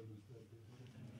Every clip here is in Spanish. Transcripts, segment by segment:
Lord, we thank you. Amen.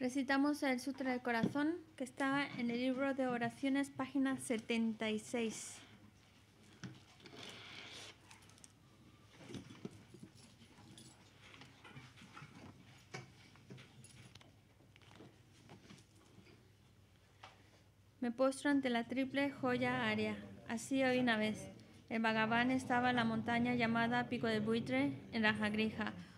Recitamos el Sutra del Corazón que está en el libro de oraciones, página 76. Me postro ante la triple joya área. Así hoy una vez. El vagabán estaba en la montaña llamada Pico del Buitre, en la Rajagrija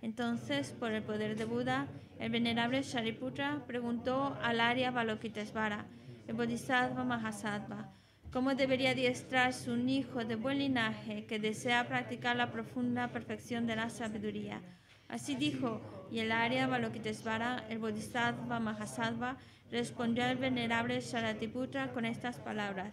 Entonces, por el poder de Buda, el venerable Shariputra preguntó al Arya Balokitesvara, el Bodhisattva Mahasattva, ¿Cómo debería diestrarse un hijo de buen linaje que desea practicar la profunda perfección de la sabiduría? Así dijo, y el Arya Balokitesvara, el Bodhisattva Mahasattva, respondió al venerable Shariputra con estas palabras.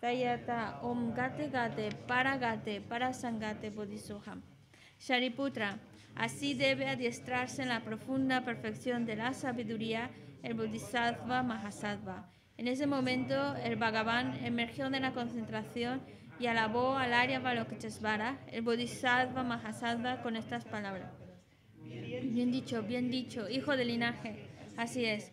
Tayata Om Gate Gate Para Gate Para Sangate Bodhisoham. Shariputra, así debe adiestrarse en la profunda perfección de la sabiduría el Bodhisattva Mahasattva. En ese momento, el Bhagavan emergió de la concentración y alabó al Arya Balokchesvara, el Bodhisattva Mahasattva, con estas palabras. Bien dicho, bien dicho, hijo del linaje. Así es.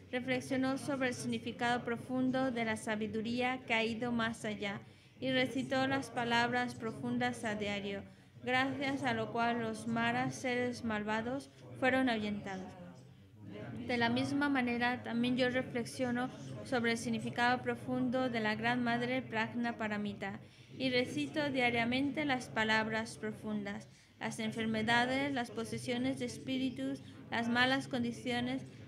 reflexionó sobre el significado profundo de la sabiduría que ha ido más allá y recitó las palabras profundas a diario, gracias a lo cual los maras seres malvados fueron ahuyentados. De la misma manera, también yo reflexiono sobre el significado profundo de la Gran Madre Pragna Paramita y recito diariamente las palabras profundas, las enfermedades, las posesiones de espíritus, las malas condiciones,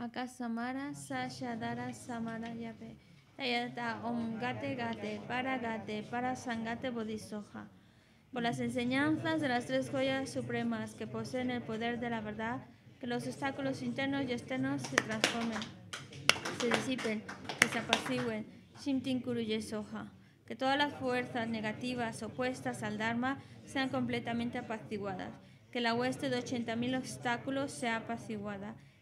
Akasamara Samara Yape. Tayata Om Gate Gate Para Gate Para Sangate Bodhisoja. Por las enseñanzas de las tres joyas supremas que poseen el poder de la verdad, que los obstáculos internos y externos se transformen, se disipen, que se apacigüen. Shimtin soha Que todas las fuerzas negativas opuestas al Dharma sean completamente apaciguadas. Que la hueste de 80.000 obstáculos sea apaciguada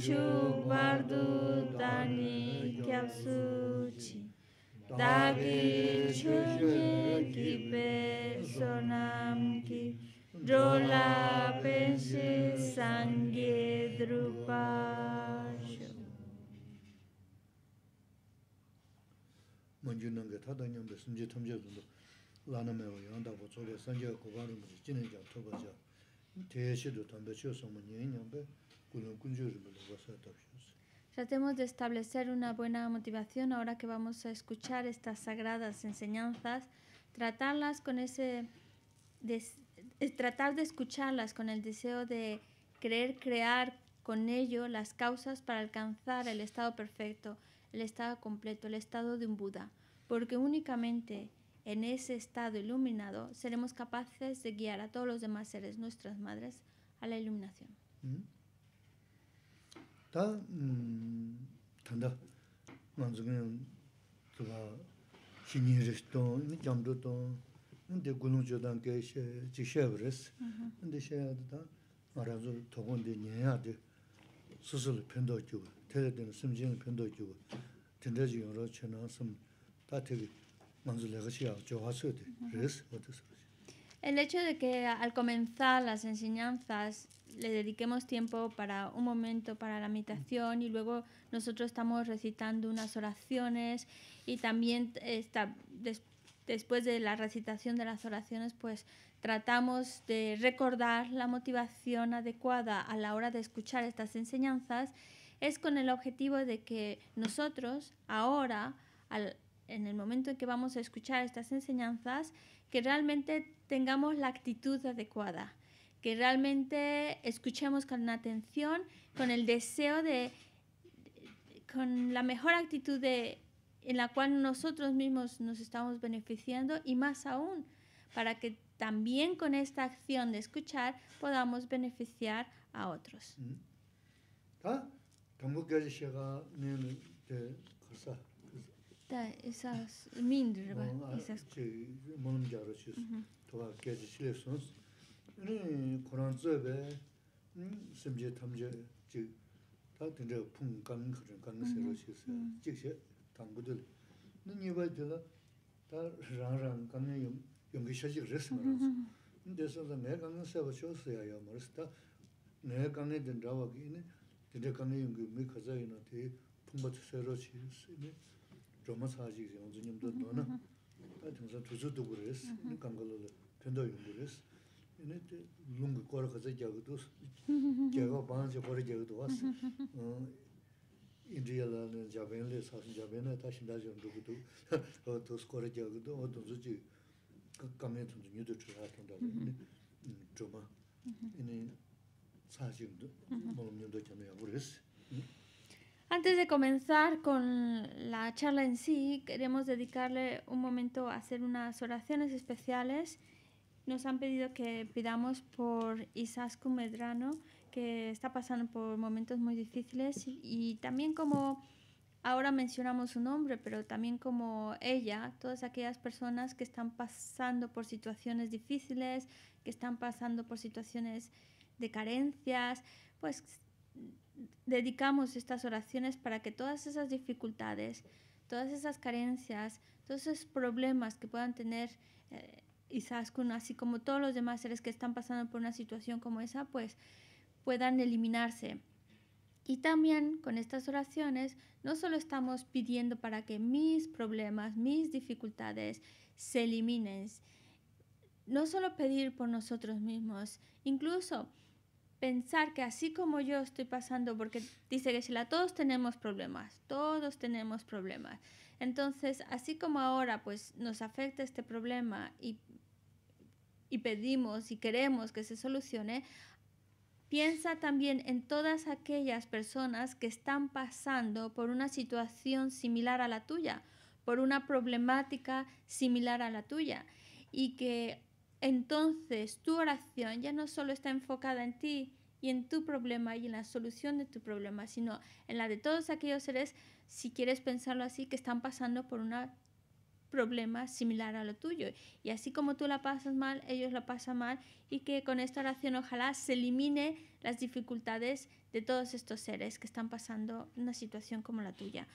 chuk bardu dani kyab su chi dagi chunye ki pe sonam ki drola penshe sangye drupa shu manju nange tata nyambe sunje tamje zundu lana mewa yanda po tsoge sanje kubarumbe jine jang toba jang teye shidu Tratemos de establecer una buena motivación ahora que vamos a escuchar estas sagradas enseñanzas, tratarlas con ese eh, tratar de escucharlas con el deseo de creer, crear con ello las causas para alcanzar el estado perfecto, el estado completo, el estado de un Buda, porque únicamente en ese estado iluminado seremos capaces de guiar a todos los demás seres, nuestras madres, a la iluminación. ¿Mm? 다 단다 만족이 그가 신이르스도 잠도도 근데 그놈 저단 개시 근데 셔야다 말아줄 도군데 녀야지 수술 편도 주고 테레비 심진 편도 주고 텐데지 여러 채널 섬 다들 먼저 내가 시작 좋아서 그래서 그래서 El hecho de que al comenzar las enseñanzas le dediquemos tiempo para un momento para la meditación y luego nosotros estamos recitando unas oraciones y también está, después de la recitación de las oraciones pues tratamos de recordar la motivación adecuada a la hora de escuchar estas enseñanzas es con el objetivo de que nosotros ahora al en el momento en que vamos a escuchar estas enseñanzas, que realmente tengamos la actitud adecuada, que realmente escuchemos con atención, con el deseo de, con la mejor actitud en la cual nosotros mismos nos estamos beneficiando y más aún, para que también con esta acción de escuchar podamos beneficiar a otros. ¿Ah? 다 īsās, mīn dhruvā 조마 사지 원주님도 너나 다 등사 두수도 그랬어 이 감각을 편도 용도랬어 이네 때 룽고 걸어가서 자고도 제가 반지 걸어 자고도 왔어 어 인디엘라는 자벤레 사신 자벤에 다시 다시 온도고도 어또 스코르 자고도 어또 주지 까면 좀 유도 된다 조마 이네 사진도 뭐 님도 참여하고 그랬어 Antes de comenzar con la charla en sí, queremos dedicarle un momento a hacer unas oraciones especiales. Nos han pedido que pidamos por Isascu Medrano, que está pasando por momentos muy difíciles, y también como ahora mencionamos su nombre, pero también como ella, todas aquellas personas que están pasando por situaciones difíciles, que están pasando por situaciones de carencias, pues dedicamos estas oraciones para que todas esas dificultades, todas esas carencias, todos esos problemas que puedan tener eh, así como todos los demás seres que están pasando por una situación como esa, pues puedan eliminarse. Y también con estas oraciones no solo estamos pidiendo para que mis problemas, mis dificultades se eliminen, no solo pedir por nosotros mismos, incluso pensar que así como yo estoy pasando, porque dice que si la todos tenemos problemas, todos tenemos problemas. Entonces, así como ahora pues nos afecta este problema y, y pedimos y queremos que se solucione, Piensa también en todas aquellas personas que están pasando por una situación similar a la tuya, por una problemática similar a la tuya y que entonces tu oración ya no solo está enfocada en ti y en tu problema y en la solución de tu problema, sino en la de todos aquellos seres, si quieres pensarlo así, que están pasando por un problema similar a lo tuyo. Y así como tú la pasas mal, ellos la pasan mal y que con esta oración ojalá se elimine las dificultades de todos estos seres que están pasando una situación como la tuya.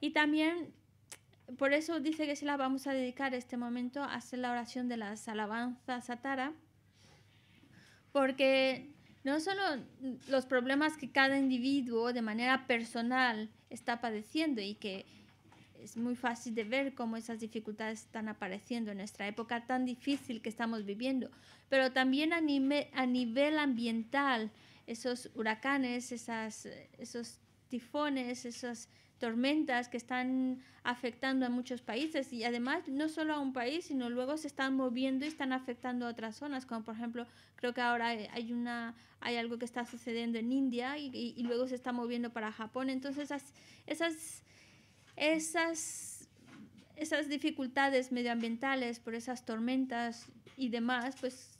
Y también por eso dice que se la vamos a dedicar este momento a hacer la oración de las alabanzas a Tara, porque no solo los problemas que cada individuo de manera personal está padeciendo y que es muy fácil de ver cómo esas dificultades están apareciendo en nuestra época tan difícil que estamos viviendo, pero también a, nivel, a nivel ambiental, esos huracanes, esas, esos tifones, esos tormentas que están afectando a muchos países y además no solo a un país, sino luego se están moviendo y están afectando a otras zonas, como por ejemplo creo que ahora hay, una, hay algo que está sucediendo en India y, luego se está moviendo para Japón. Entonces esas, esas, esas, esas dificultades medioambientales por esas tormentas y demás, pues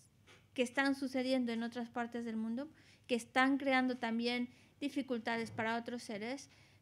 que están sucediendo en otras partes del mundo, que están creando también dificultades para otros seres,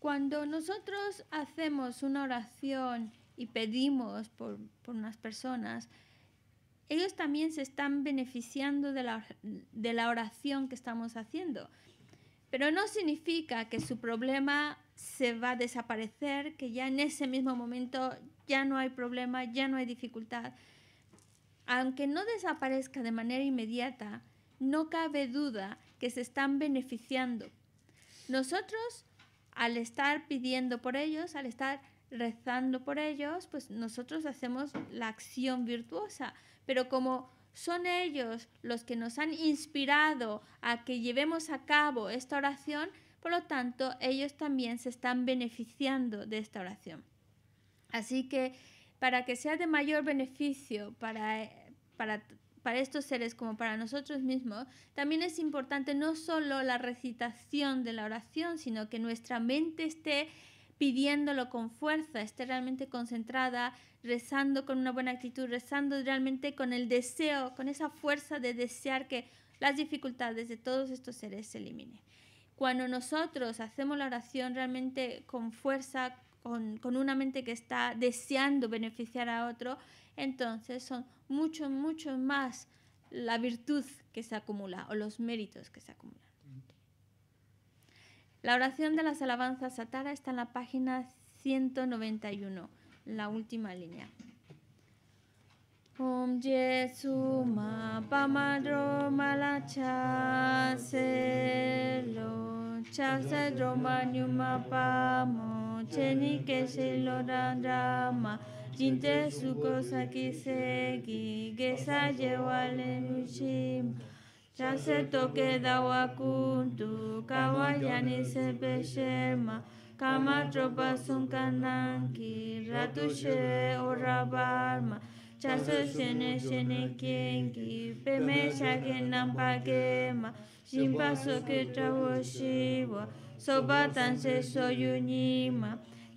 Cuando nosotros hacemos una oración y pedimos por, por unas personas, ellos también se están beneficiando de la, de la oración que estamos haciendo. Pero no significa que su problema se va a desaparecer, que ya en ese mismo momento ya no hay problema, ya no hay dificultad. Aunque no desaparezca de manera inmediata, no cabe duda que se están beneficiando. Nosotros al estar pidiendo por ellos, al estar rezando por ellos, pues nosotros hacemos la acción virtuosa. Pero como son ellos los que nos han inspirado a que llevemos a cabo esta oración, por lo tanto, ellos también se están beneficiando de esta oración. Así que para que sea de mayor beneficio para, eh, para para estos seres como para nosotros mismos, también es importante no solo la recitación de la oración, sino que nuestra mente esté pidiéndolo con fuerza, esté realmente concentrada, rezando con una buena actitud, rezando realmente con el deseo, con esa fuerza de desear que las dificultades de todos estos seres se eliminen. Cuando nosotros hacemos la oración realmente con fuerza, con, con una mente que está deseando beneficiar a otro, entonces son mucho, mucho más la virtud que se acumula o los méritos que se acumulan. La oración de las alabanzas Tara está en la página 191, la última línea. ma Jintezuko sakizegi geza jewale mushim. Chasetoke dawakuntu kawaian izepeshema. Kama tropa kananki ratushe orabarma. Chaso shene shene kengi peme shakenan pagema. Jinpaso ke trawo shiwa sobatan se soyunima.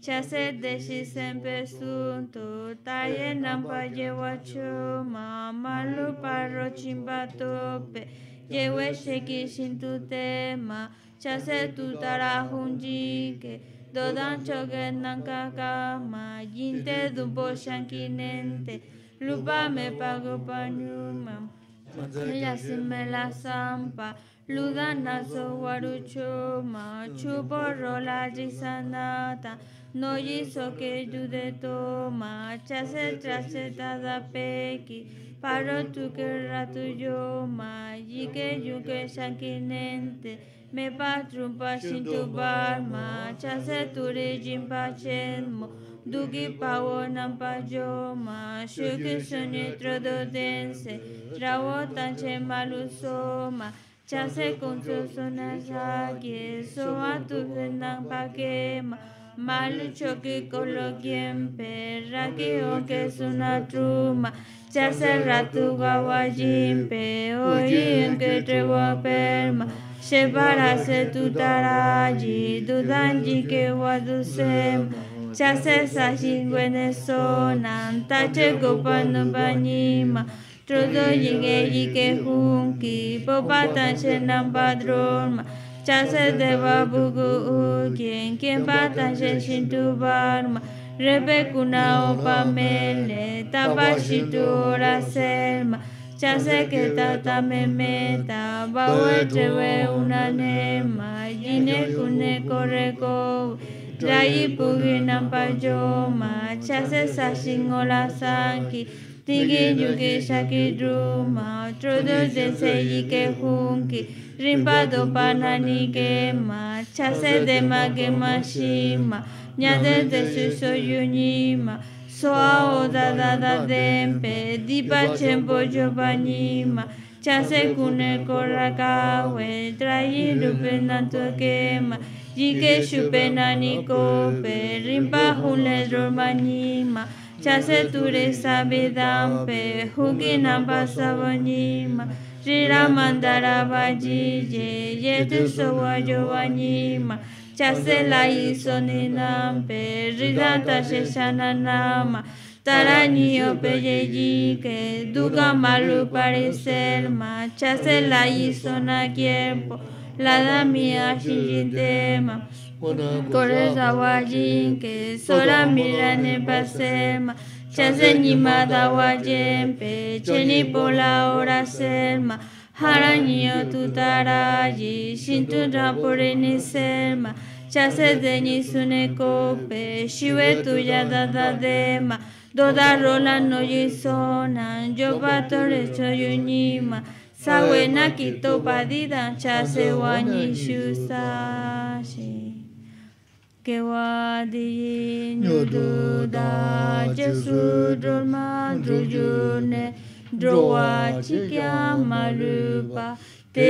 Chase deshi sempe suntu taye nampa yewa chuma mamá paro chimba tope yewe sin tu tema chase tu do dodan chogen nanka kama yinte dumbo shankinente lupa me pago pañuma me la Sampa, Ludana la la risanata, No hizo que de toma, chase traseta da peki, paro tu que ma y que yo que shankinente, me patrumpa sin tu barma, chase tu pachenmo, Dugi Pao Nampa Joma, Shukhi Sunitro Dodense, Rao Tanche Malusoma, Chase Kuntu Sunasaki, Soma tu Pakema, Malu Choki Kolo Kiempe, Raki truma truma Chase Ratu Gawa Jimpe, Oji que Trewa Perma, para Se Tutaraji, Dudanji Kewa chase sashi wene sonan tache gopano bañima trodo yige yige hunki popata chenan padroma chase de quien che shin tu barma rebekuna mele, tabashi tu selma chase que tata me meta we una nema yine Dai pugi nampa jo ma chase sa singola sanki Tingi yuki shaki druma Trudu dense yike hunki Rimpa do panani ke ma Chase de ma ke ma shima Nyade de suso yunima Soa o da da da dempe Dipa chempo jo banima Chase kune korakawe Trayi rupe nanto kema Y shupena niko pe rimpa hunle roma Chase ture sabedam pe namba Rira mandara baji je yetu sowa jovanima. Chase la isoninam pe ridanta shananama. Taraño pelleji que duca malu parecer, Chase la hizo na la ladami ashindema que sola sola mira el pasema chase ni y pe cheni pola hora selma taraji, sin tu pore ni selma chase de ni suneko pe shiwe tuya dadadema Doda rola no sonan, yo patore choyunima, sawe naki topa dida chase wani shusashi ke wadi nyudu da jesu droma drujune drowa chikya marupa te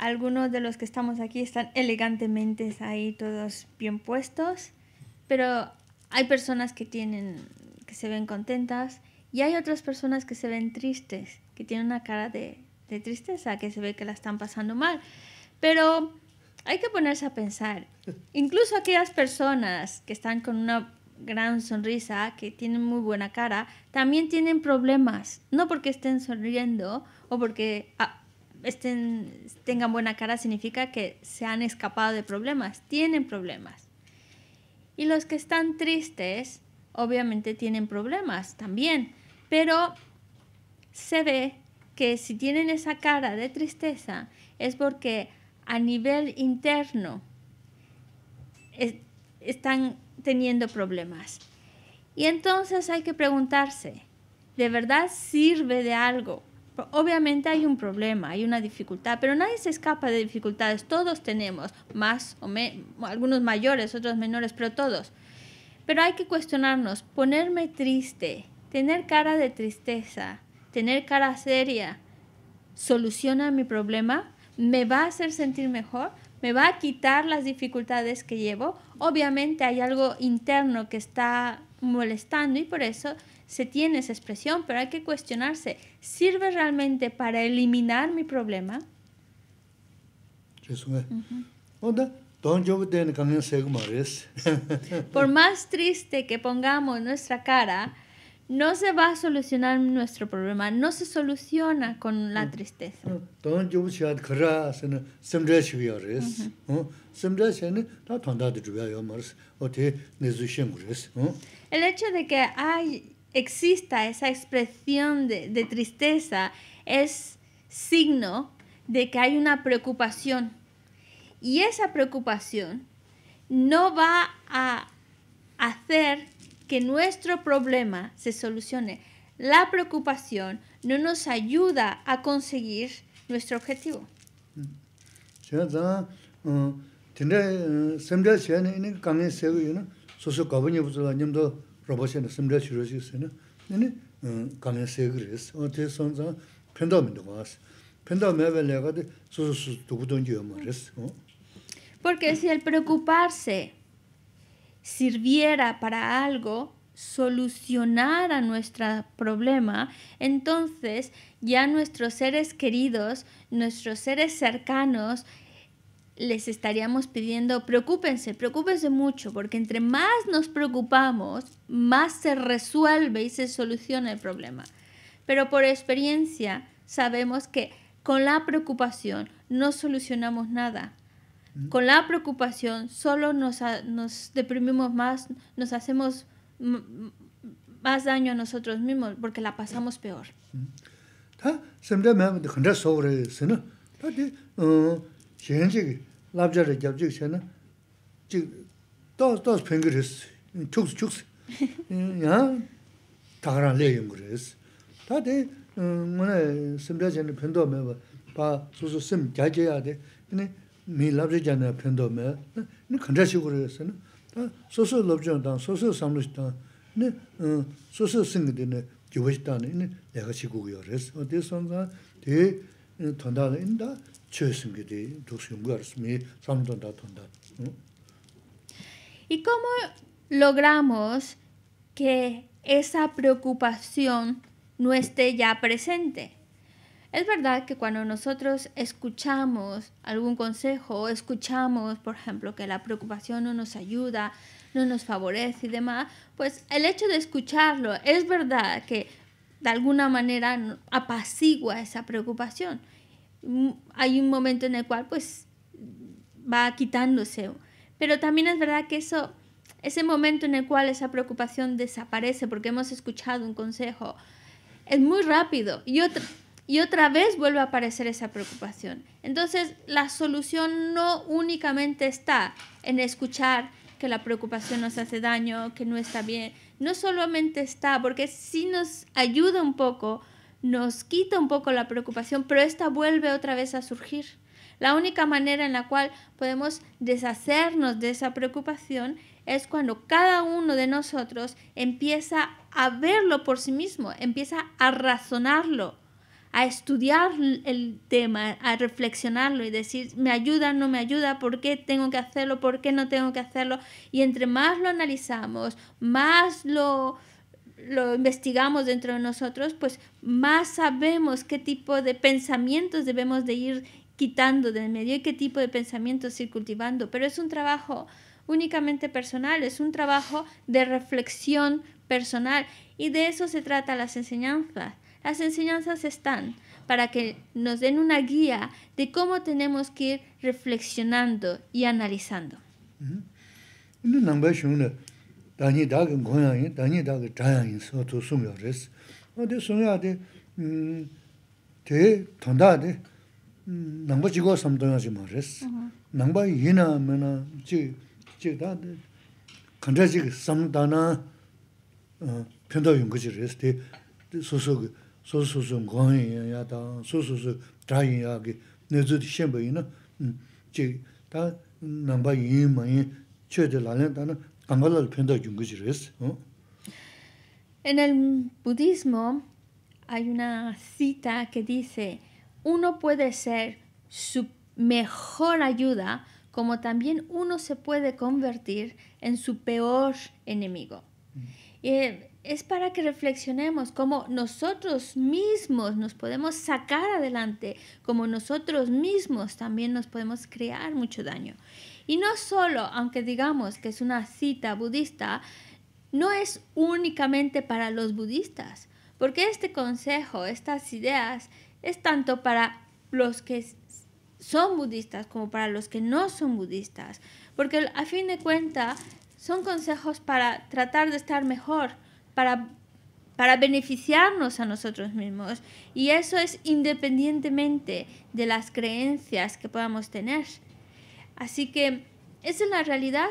Algunos de los que estamos aquí están elegantemente ahí todos bien puestos, pero hay personas que tienen que se ven contentas y hay otras personas que se ven tristes, que tienen una cara de, de tristeza, que se ve que la están pasando mal. Pero hay que ponerse a pensar, incluso aquellas personas que están con una gran sonrisa, que tienen muy buena cara, también tienen problemas, no porque estén sonriendo o porque ah, tengan buena cara significa que se han escapado de problemas, tienen problemas. Y los que están tristes, obviamente tienen problemas también, pero se ve que si tienen esa cara de tristeza es porque a nivel interno están teniendo problemas. Y entonces hay que preguntarse, ¿de verdad sirve de algo Obviamente hay un problema, hay una dificultad, pero nadie se escapa de dificultades, todos tenemos, más o menos, algunos mayores, otros menores, pero todos. Pero hay que cuestionarnos, ponerme triste, tener cara de tristeza, tener cara seria, ¿soluciona mi problema? ¿Me va a hacer sentir mejor? ¿Me va a quitar las dificultades que llevo? Obviamente hay algo interno que está molestando y por eso se tiene esa expresión, pero hay que cuestionarse, ¿sirve realmente para eliminar mi problema? Por más triste que pongamos nuestra cara, no se va a solucionar nuestro problema, no se soluciona con la tristeza. El hecho de que hay exista esa expresión de, tristeza es signo de que hay una preocupación. Y esa preocupación no va a hacer que nuestro problema se solucione. La preocupación no nos ayuda a conseguir nuestro objetivo porque si el preocuparse sirviera para algo solucionara nuestro problema, entonces ya nuestros seres queridos, nuestros seres cercanos les estaríamos pidiendo, preocúpense, preocúpense mucho, porque entre más nos preocupamos, más se resuelve y se soluciona el problema. Pero por experiencia sabemos que con la preocupación no solucionamos nada. Mm. Con la preocupación solo nos, nos deprimimos más, nos hacemos más daño a nosotros mismos porque la pasamos peor. Mm. labzha ra gyab chik shayna, chik dos dos pengir is, chuks chuks, ya tagaran le yungur is. Ta di muna simdra chayna pendo me wa, pa su su sim gya gya ya di, ini mi labzha chayna pendo me, ini khantra shigur ¿Y cómo logramos que esa preocupación no esté ya presente? Es verdad que cuando nosotros escuchamos algún consejo, escuchamos, por ejemplo, que la preocupación no nos ayuda, no nos favorece y demás, pues el hecho de escucharlo es verdad que de alguna manera apacigua esa preocupación hay un momento en el cual pues va quitándose. Pero también es verdad que eso, ese momento en el cual esa preocupación desaparece porque hemos escuchado un consejo, es muy rápido y otra, y otra vez vuelve a aparecer esa preocupación. Entonces la solución no únicamente está en escuchar que la preocupación nos hace daño, que no está bien, no solamente está, porque sí nos ayuda un poco nos quita un poco la preocupación, pero esta vuelve otra vez a surgir. La única manera en la cual podemos deshacernos de esa preocupación es cuando cada uno de nosotros empieza a verlo por sí mismo, empieza a razonarlo, a estudiar el tema, a reflexionarlo y decir, me ayuda, no me ayuda, por qué tengo que hacerlo, por qué no tengo que hacerlo. Y entre más lo analizamos, más lo lo investigamos dentro de nosotros, pues más sabemos qué tipo de pensamientos debemos de ir quitando del medio y qué tipo de pensamientos ir cultivando. Pero es un trabajo únicamente personal, es un trabajo de reflexión personal y de eso se trata las enseñanzas. Las enseñanzas están para que nos den una guía de cómo tenemos que ir reflexionando y analizando. Mm dāni dāgi ngōyāngi, dāni dāgi dāyāngi sō tō sōmyō rēs. Nō tē 넘버 tē, tē tōndā tē, nāngbā jīgō sāmbdōyā jī mō rēs. Nāngbā yīnā mē nā jī, jī tā tē, kāntā jī kī sāmbdā nā pēntā yōng rēs. Tē yā tā, nē tī tā chē tē En el budismo hay una cita que dice, uno puede ser su mejor ayuda, como también uno se puede convertir en su peor enemigo. Mm. Eh, es para que reflexionemos cómo nosotros mismos nos podemos sacar adelante, como nosotros mismos también nos podemos crear mucho daño. Y no solo, aunque digamos que es una cita budista, no es únicamente para los budistas, porque este consejo, estas ideas, es tanto para los que son budistas como para los que no son budistas, porque a fin de cuentas son consejos para tratar de estar mejor, para, para beneficiarnos a nosotros mismos, y eso es independientemente de las creencias que podamos tener. Así que esa es la realidad.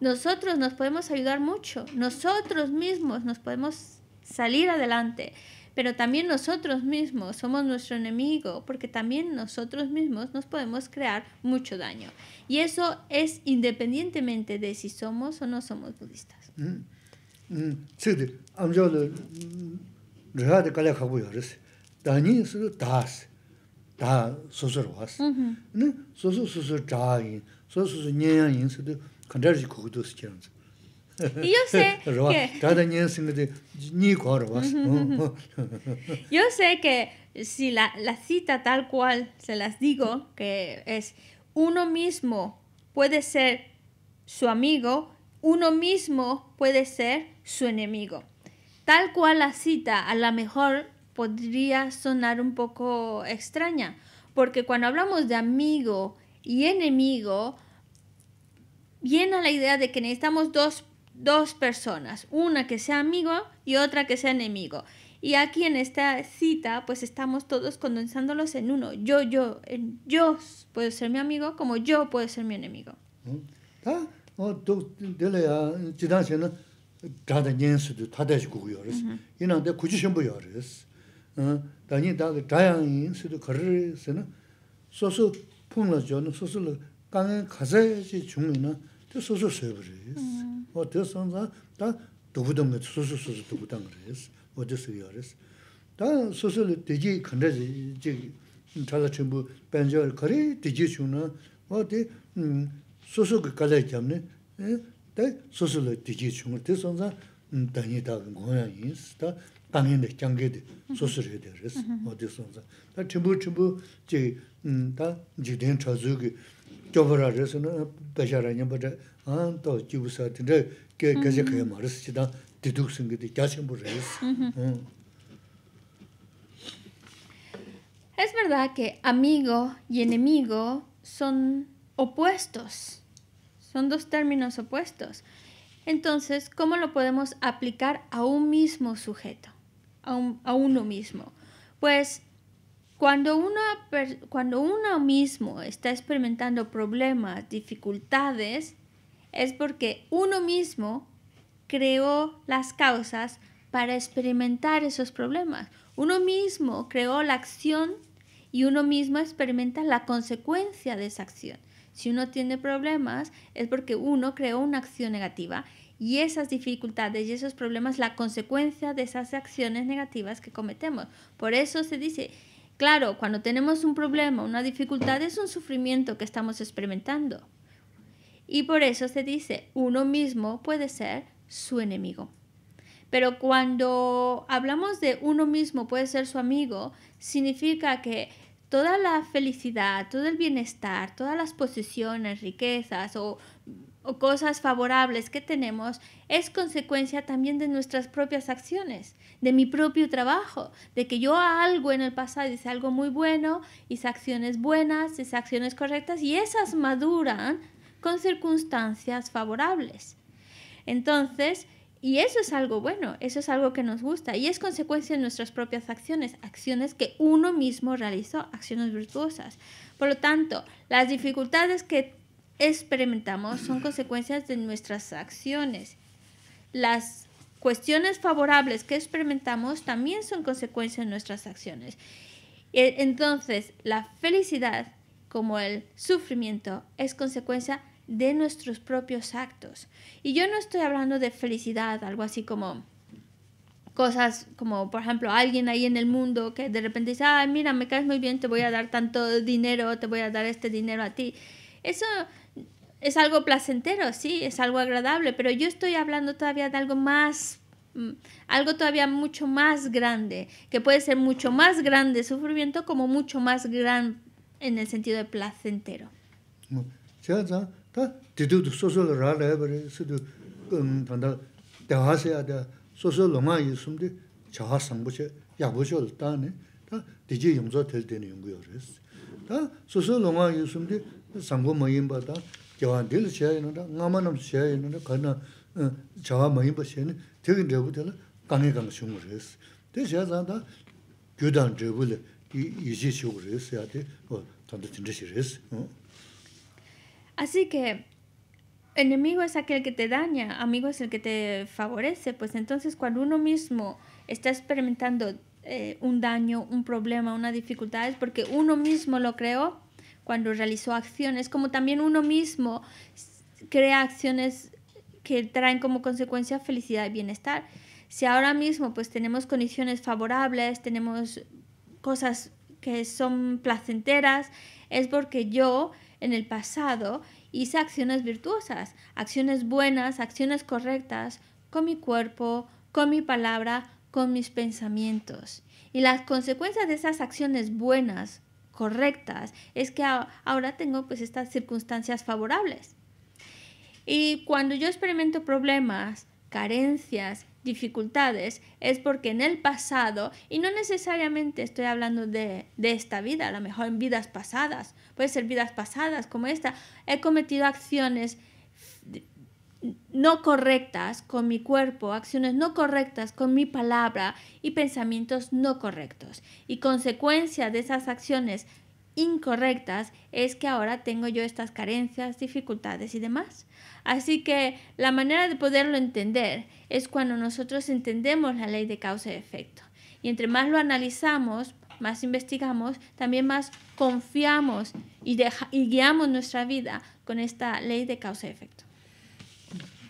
Nosotros nos podemos ayudar mucho, nosotros mismos nos podemos salir adelante, pero también nosotros mismos somos nuestro enemigo, porque también nosotros mismos nos podemos crear mucho daño. Y eso es independientemente de si somos o no somos budistas. Mm. Mm. Yo sé que si la, la cita tal cual se las digo, que es uno mismo puede ser su amigo, uno mismo puede ser su enemigo. Tal cual la cita, a lo mejor podría sonar un poco extraña, porque cuando hablamos de amigo y enemigo, viene a la idea de que necesitamos dos, dos personas, una que sea amigo y otra que sea enemigo. Y aquí en esta cita, pues estamos todos condensándolos en uno. Yo, yo, yo puedo ser mi amigo como yo puedo ser mi enemigo. ¿Mm? dāngi dāga dāyāng yīn sīdhū kharī sīna sōsū pūngla jōna sōsū lō kāngi khasayā chī chūngi na tī sōsū sōyabu rīs wā tī sōnsā dā dōbudāṅga tī sōsū sōsū dōbudāṅga rīs wā tī sōyā rīs dā sōsū lō dējī khandā jī chāla chīmbū bāñjā rī kharī dējī chūna wā tī sōsū kī chūngi Es verdad que amigo y enemigo son opuestos. Son dos términos opuestos. Entonces, ¿cómo lo podemos aplicar a un mismo sujeto? a, uno mismo. Pues cuando, cuando uno mismo está experimentando problemas, dificultades, es porque uno mismo creó las causas para experimentar esos problemas. Uno mismo creó la acción y uno mismo experimenta la consecuencia de esa acción. Si uno tiene problemas es porque uno creó una acción negativa y esas dificultades y esos problemas la consecuencia de esas acciones negativas que cometemos. Por eso se dice, claro, cuando tenemos un problema, una dificultad es un sufrimiento que estamos experimentando. Y por eso se dice, uno mismo puede ser su enemigo. Pero cuando hablamos de uno mismo puede ser su amigo, significa que toda la felicidad, todo el bienestar, todas las posesiones, riquezas o o cosas favorables que tenemos es consecuencia también de nuestras propias acciones, de mi propio trabajo, de que yo algo en el pasado hice algo muy bueno, hice acciones buenas, hice acciones correctas y esas maduran con circunstancias favorables. Entonces, y eso es algo bueno, eso es algo que nos gusta y es consecuencia de nuestras propias acciones, acciones que uno mismo realizó, acciones virtuosas. Por lo tanto, las dificultades que experimentamos son consecuencias de nuestras acciones. Las cuestiones favorables que experimentamos también son consecuencias de nuestras acciones. E, entonces, la felicidad, como el sufrimiento, es consecuencia de nuestros propios actos. Y yo no estoy hablando de felicidad, algo así como cosas como, por ejemplo, alguien ahí en el mundo que de repente dice, ay, mira, me caes muy bien, te voy a dar tanto dinero, te voy a dar este dinero a ti. Eso es algo placentero, sí, es algo agradable, pero yo estoy hablando todavía de algo más mm, algo todavía mucho más grande, que puede ser mucho más grande sufrimiento como mucho más grande en el sentido de placentero gyawaan dili xeayi nanda, ngama nam xeayi nanda, kaana chawaa eh, mayinba xeayi, tegi drebu tala kange kange shungu resi. Te xeayi zanda gyudan drebu le izi shungu resi, ya te tanda tindashi resi. Eh. Así que enemigo es aquel que te daña, amigo es el que te favorece, pues entonces cuando uno mismo está experimentando eh, un daño, un problema, una dificultad, es porque uno mismo lo creó cuando realizó acciones, como también uno mismo crea acciones que traen como consecuencia felicidad y bienestar. Si ahora mismo pues tenemos condiciones favorables, tenemos cosas que son placenteras, es porque yo en el pasado hice acciones virtuosas, acciones buenas, acciones correctas con mi cuerpo, con mi palabra, con mis pensamientos. Y las consecuencias de esas acciones buenas correctas, es que ahora tengo pues estas circunstancias favorables. Y cuando yo experimento problemas, carencias, dificultades, es porque en el pasado, y no necesariamente estoy hablando de, de, esta vida, a lo mejor en vidas pasadas, puede ser vidas pasadas como esta, he cometido acciones no correctas con mi cuerpo, acciones no correctas con mi palabra y pensamientos no correctos. Y consecuencia de esas acciones incorrectas es que ahora tengo yo estas carencias, dificultades y demás. Así que la manera de poderlo entender es cuando nosotros entendemos la ley de causa y efecto. Y entre más lo analizamos, más investigamos, también más confiamos y, guiamos nuestra vida con esta ley de causa y efecto.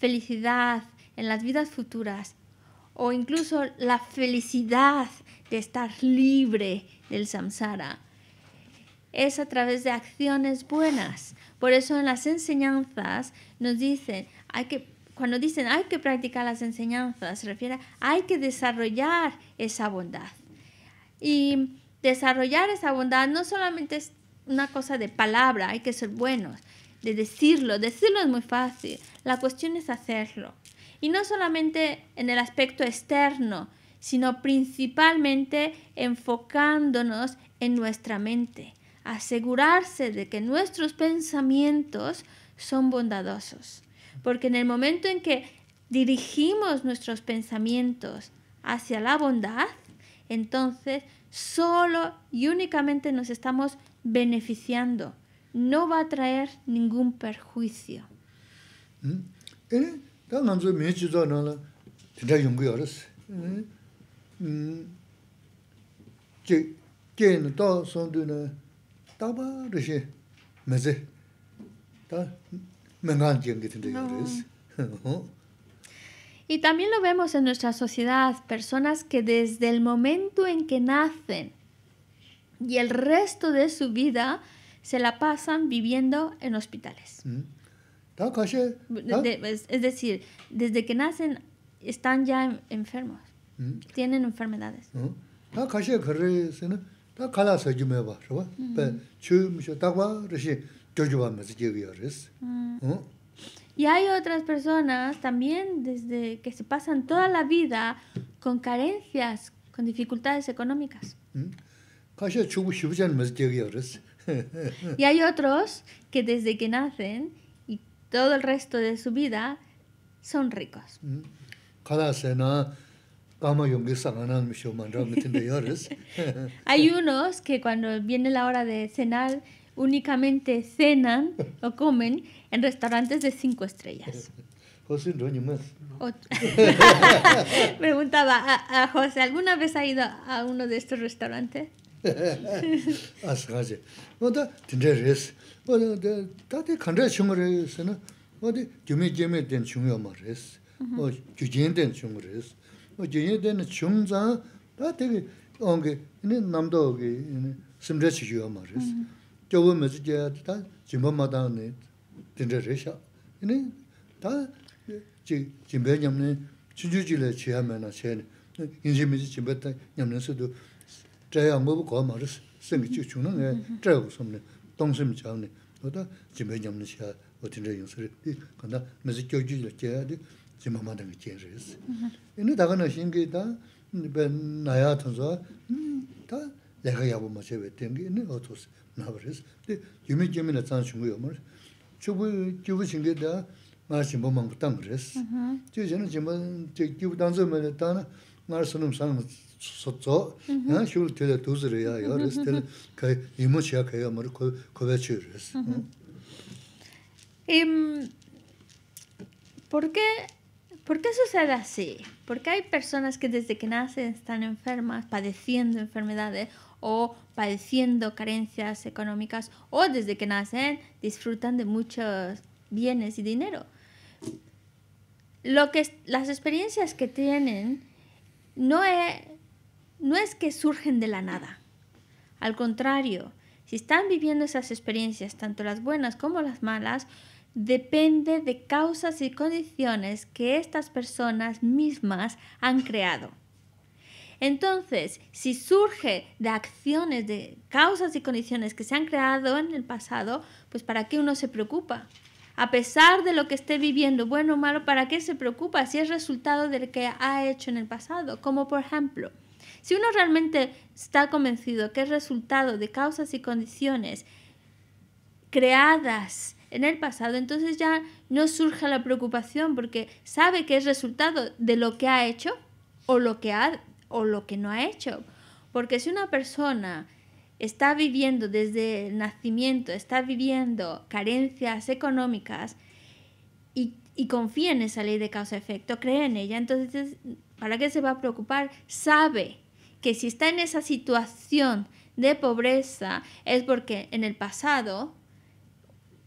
felicidad en las vidas futuras o incluso la felicidad de estar libre del samsara es a través de acciones buenas. Por eso en las enseñanzas nos dicen, hay que, cuando dicen hay que practicar las enseñanzas, se refiere a hay que desarrollar esa bondad. Y desarrollar esa bondad no solamente es una cosa de palabra, hay que ser buenos, de decirlo. Decirlo es muy fácil, la cuestión es hacerlo. Y no solamente en el aspecto externo, sino principalmente enfocándonos en nuestra mente. Asegurarse de que nuestros pensamientos son bondadosos. Porque en el momento en que dirigimos nuestros pensamientos hacia la bondad, entonces solo y únicamente nos estamos beneficiando no va a traer ningún perjuicio. Y también lo vemos en nuestra sociedad, personas que desde el momento en que nacen y el resto de su vida se la pasan viviendo en hospitales. Mm. es decir, desde que nacen están ya enfermos, mm. tienen enfermedades. Mm. Y hay otras personas también desde que se pasan toda la vida con carencias, con dificultades económicas. Y hay otros que desde que nacen y todo el resto de su vida son ricos. Mm. hay unos que cuando viene la hora de cenar únicamente cenan o comen en restaurantes de cinco estrellas. José Preguntaba a, a José, ¿alguna vez ha ido a uno de estos restaurantes? 아스가지 뭐다 딘데레스 뭐다 다데 칸데 쮸므레스나 뭐디 쮸메 쮸메 된 쮸묘 마레스 뭐 쮸진 된 쮸므레스 뭐 쮸예 된 쮸므자 다데 온게 이네 남도 오게 이네 심레스 쮸요 마레스 쮸보 메지게 다 쮸모 마다네 딘데레샤 이네 다 쮸쮸베냐면 쮸주지레 쮸하면나 쮸 인지미지 쮸베다 냠네서도 zhaya ngubu kwa ma singi chik chungna zhaya gu samni, tong oda jimbe nyamni xa otin zhaya yung kanda mizi kyo ju la di jima ma dangi jen rizh. Ini daga na xingi da, naya tanzwa, ma otos Di jimi Chubu, jibu xingi jibu nga sunum ¿Por qué, sucede así? ¿Por hay personas que desde que nacen están enfermas, padeciendo enfermedades o padeciendo carencias económicas o desde que nacen disfrutan de muchos bienes y dinero? Lo que, las experiencias que tienen no es, no es que surgen de la nada. Al contrario, si están viviendo esas experiencias, tanto las buenas como las malas, depende de causas y condiciones que estas personas mismas han creado. Entonces, si surge de acciones, de causas y condiciones que se han creado en el pasado, pues ¿para qué uno se preocupa? A pesar de lo que esté viviendo, bueno o malo, ¿para qué se preocupa si es resultado del que ha hecho en el pasado? Como por ejemplo, si uno realmente está convencido que es resultado de causas y condiciones creadas en el pasado, entonces ya no surge la preocupación porque sabe que es resultado de lo que ha hecho o lo que, ha, o lo que no ha hecho. Porque si una persona está viviendo desde el nacimiento, está viviendo carencias económicas y, y confía en esa ley de causa-efecto, cree en ella, entonces ¿para qué se va a preocupar? Sabe que si está en esa situación de pobreza es porque en el pasado,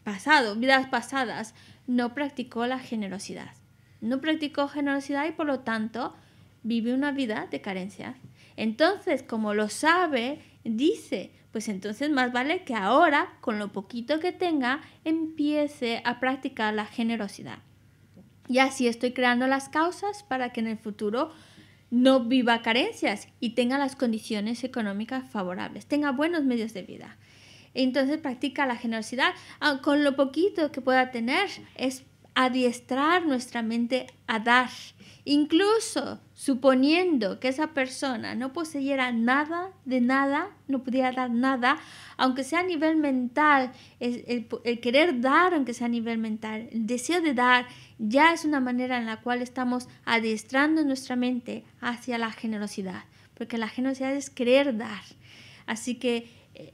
pasado, vidas pasadas, no practicó la generosidad. No practicó generosidad y por lo tanto vive una vida de carencia. Entonces, como lo sabe, dice, pues entonces más vale que ahora, con lo poquito que tenga, empiece a practicar la generosidad. Y así estoy creando las causas para que en el futuro no viva carencias y tenga las condiciones económicas favorables, tenga buenos medios de vida. Entonces practica la generosidad ah, con lo poquito que pueda tener, es adiestrar nuestra mente a dar. Incluso suponiendo que esa persona no poseyera nada de nada, no pudiera dar nada, aunque sea a nivel mental, el, querer dar, aunque sea a nivel mental, el deseo de dar, ya es una manera en la cual estamos adiestrando nuestra mente hacia la generosidad, porque la generosidad es querer dar. Así que eh,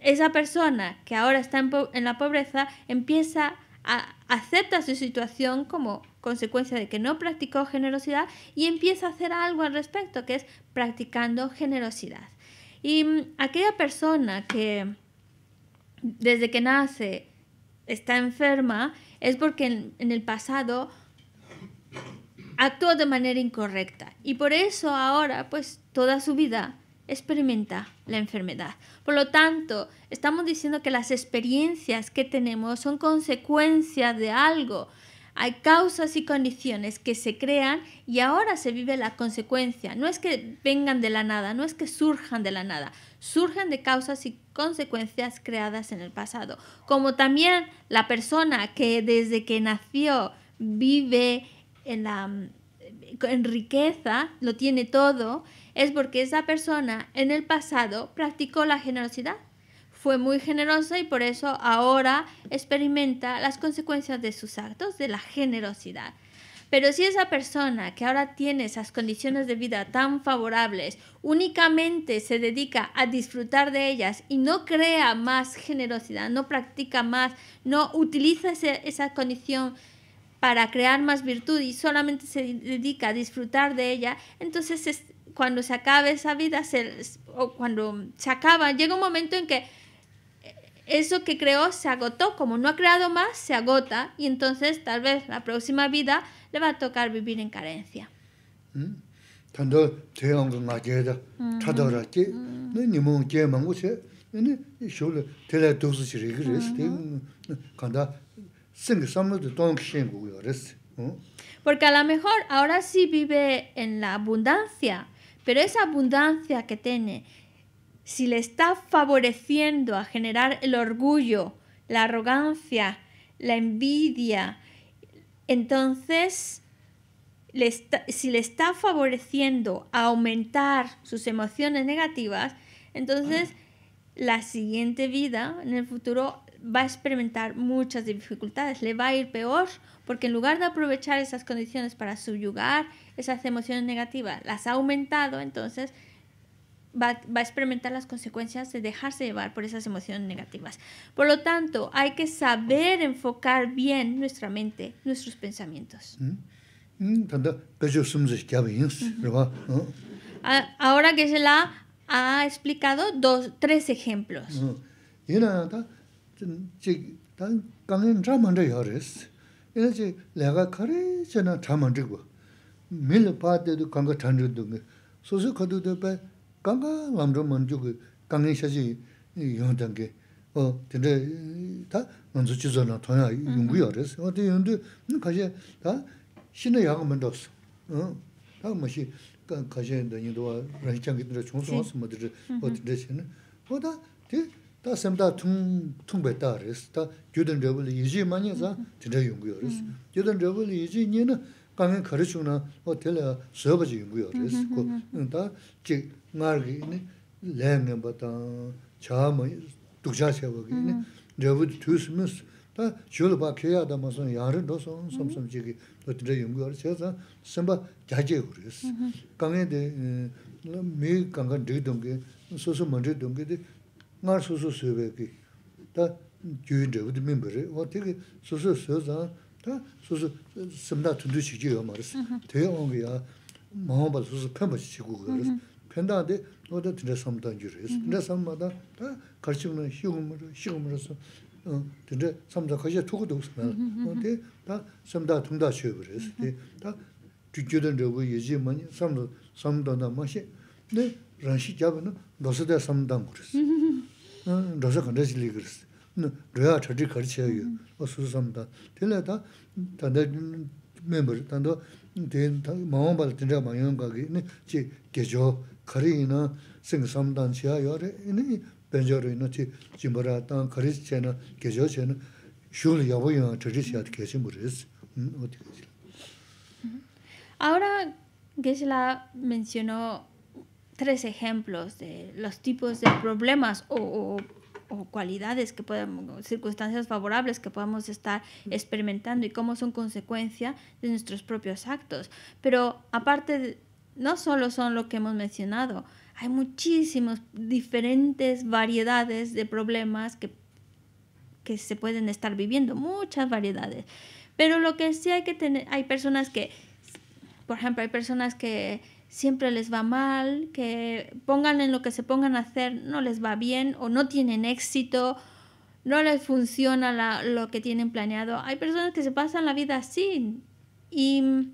esa persona que ahora está en, en la pobreza empieza a aceptar su situación como consecuencia de que no practicó generosidad y empieza a hacer algo al respecto, que es practicando generosidad. Y mm, aquella persona que desde que nace está enferma es porque en, el pasado actuó de manera incorrecta y por eso ahora pues toda su vida experimenta la enfermedad. Por lo tanto, estamos diciendo que las experiencias que tenemos son consecuencia de algo, hay causas y condiciones que se crean y ahora se vive la consecuencia. No es que vengan de la nada, no es que surjan de la nada, surgen de causas y consecuencias creadas en el pasado. Como también la persona que desde que nació vive en la en riqueza, lo tiene todo, es porque esa persona en el pasado practicó la generosidad fue muy generosa y por eso ahora experimenta las consecuencias de sus actos de la generosidad. Pero si esa persona que ahora tiene esas condiciones de vida tan favorables únicamente se dedica a disfrutar de ellas y no crea más generosidad, no practica más, no utiliza esa condición para crear más virtud y solamente se dedica a disfrutar de ella, entonces cuando se acabe esa vida, o cuando se acaba, llega un momento en que eso que creó se agotó, como no ha creado más, se agota y entonces tal vez la próxima vida le va a tocar vivir en carencia. Porque a lo mejor ahora sí vive en la abundancia, pero esa abundancia que tiene si le está favoreciendo a generar el orgullo, la arrogancia, la envidia, entonces si le está favoreciendo a aumentar sus emociones negativas, entonces la siguiente vida en el futuro va a experimentar muchas dificultades, le va a ir peor, porque en lugar de aprovechar esas condiciones para subyugar esas emociones negativas, las ha aumentado, entonces va, a experimentar las consecuencias de dejarse llevar por esas emociones negativas. Por lo tanto, hay que saber enfocar bien nuestra mente, nuestros pensamientos. Ahora que se la ha explicado dos, tres ejemplos. qa qa ngam rung man ju qa qa ngay xa xa yi yung dha ngay o dhin dhe dha ngansu tshizo na 뭐시 yung gu yaw riz o dhe yung dhe nga xa xe dha xin na yaga manda xa nga ma xe qa xe nda yin dha waa rai xa ngay dhona o o na ngārgī nī lēngi mba tāng chā mā yī dukchā xeba gī nī rēvū tī tūs mī sū tā chūla bā kēyā dā mā sō yāng rī ndō sō sōm sōm chī kī lō tī rē yungu wā rī chē sā sēm bā gyā jē gu rī sī kāngi dī mī kāngi dī dōngi sō sō mā dī dōngi dī ngār sō 팬다데 노데 드레섬던 줄이스 드레섬마다 다 가르치는 희금으로 희금으로서 어 드레 섬자 거기에 두고도 없으면 어데 다 섬다 둥다 쉬어 버렸어 데다 뒤쪽에 저거 예지만 섬도 섬도나 마시 네 라시 잡는 너서대 섬당 그랬어 응 너서 건데질리 그랬어 너 너야 처리 가르쳐요 어 수수 섬다 들려다 단대 멤버 단도 된다 마음발 발 된다 마음 가기 네제 계죠 Ahora Geshe-la mencionó tres ejemplos de los tipos de problemas o, o, cualidades que circunstancias favorables que podemos estar experimentando y cómo son consecuencia de nuestros propios actos. Pero aparte de no solo son lo que hemos mencionado, hay muchísimas diferentes variedades de problemas que, que se pueden estar viviendo, muchas variedades. Pero lo que sí hay que tener, hay personas que, por ejemplo, hay personas que siempre les va mal, que pongan en lo que se pongan a hacer, no les va bien o no tienen éxito, no les funciona lo que tienen planeado. Hay personas que se pasan la vida así y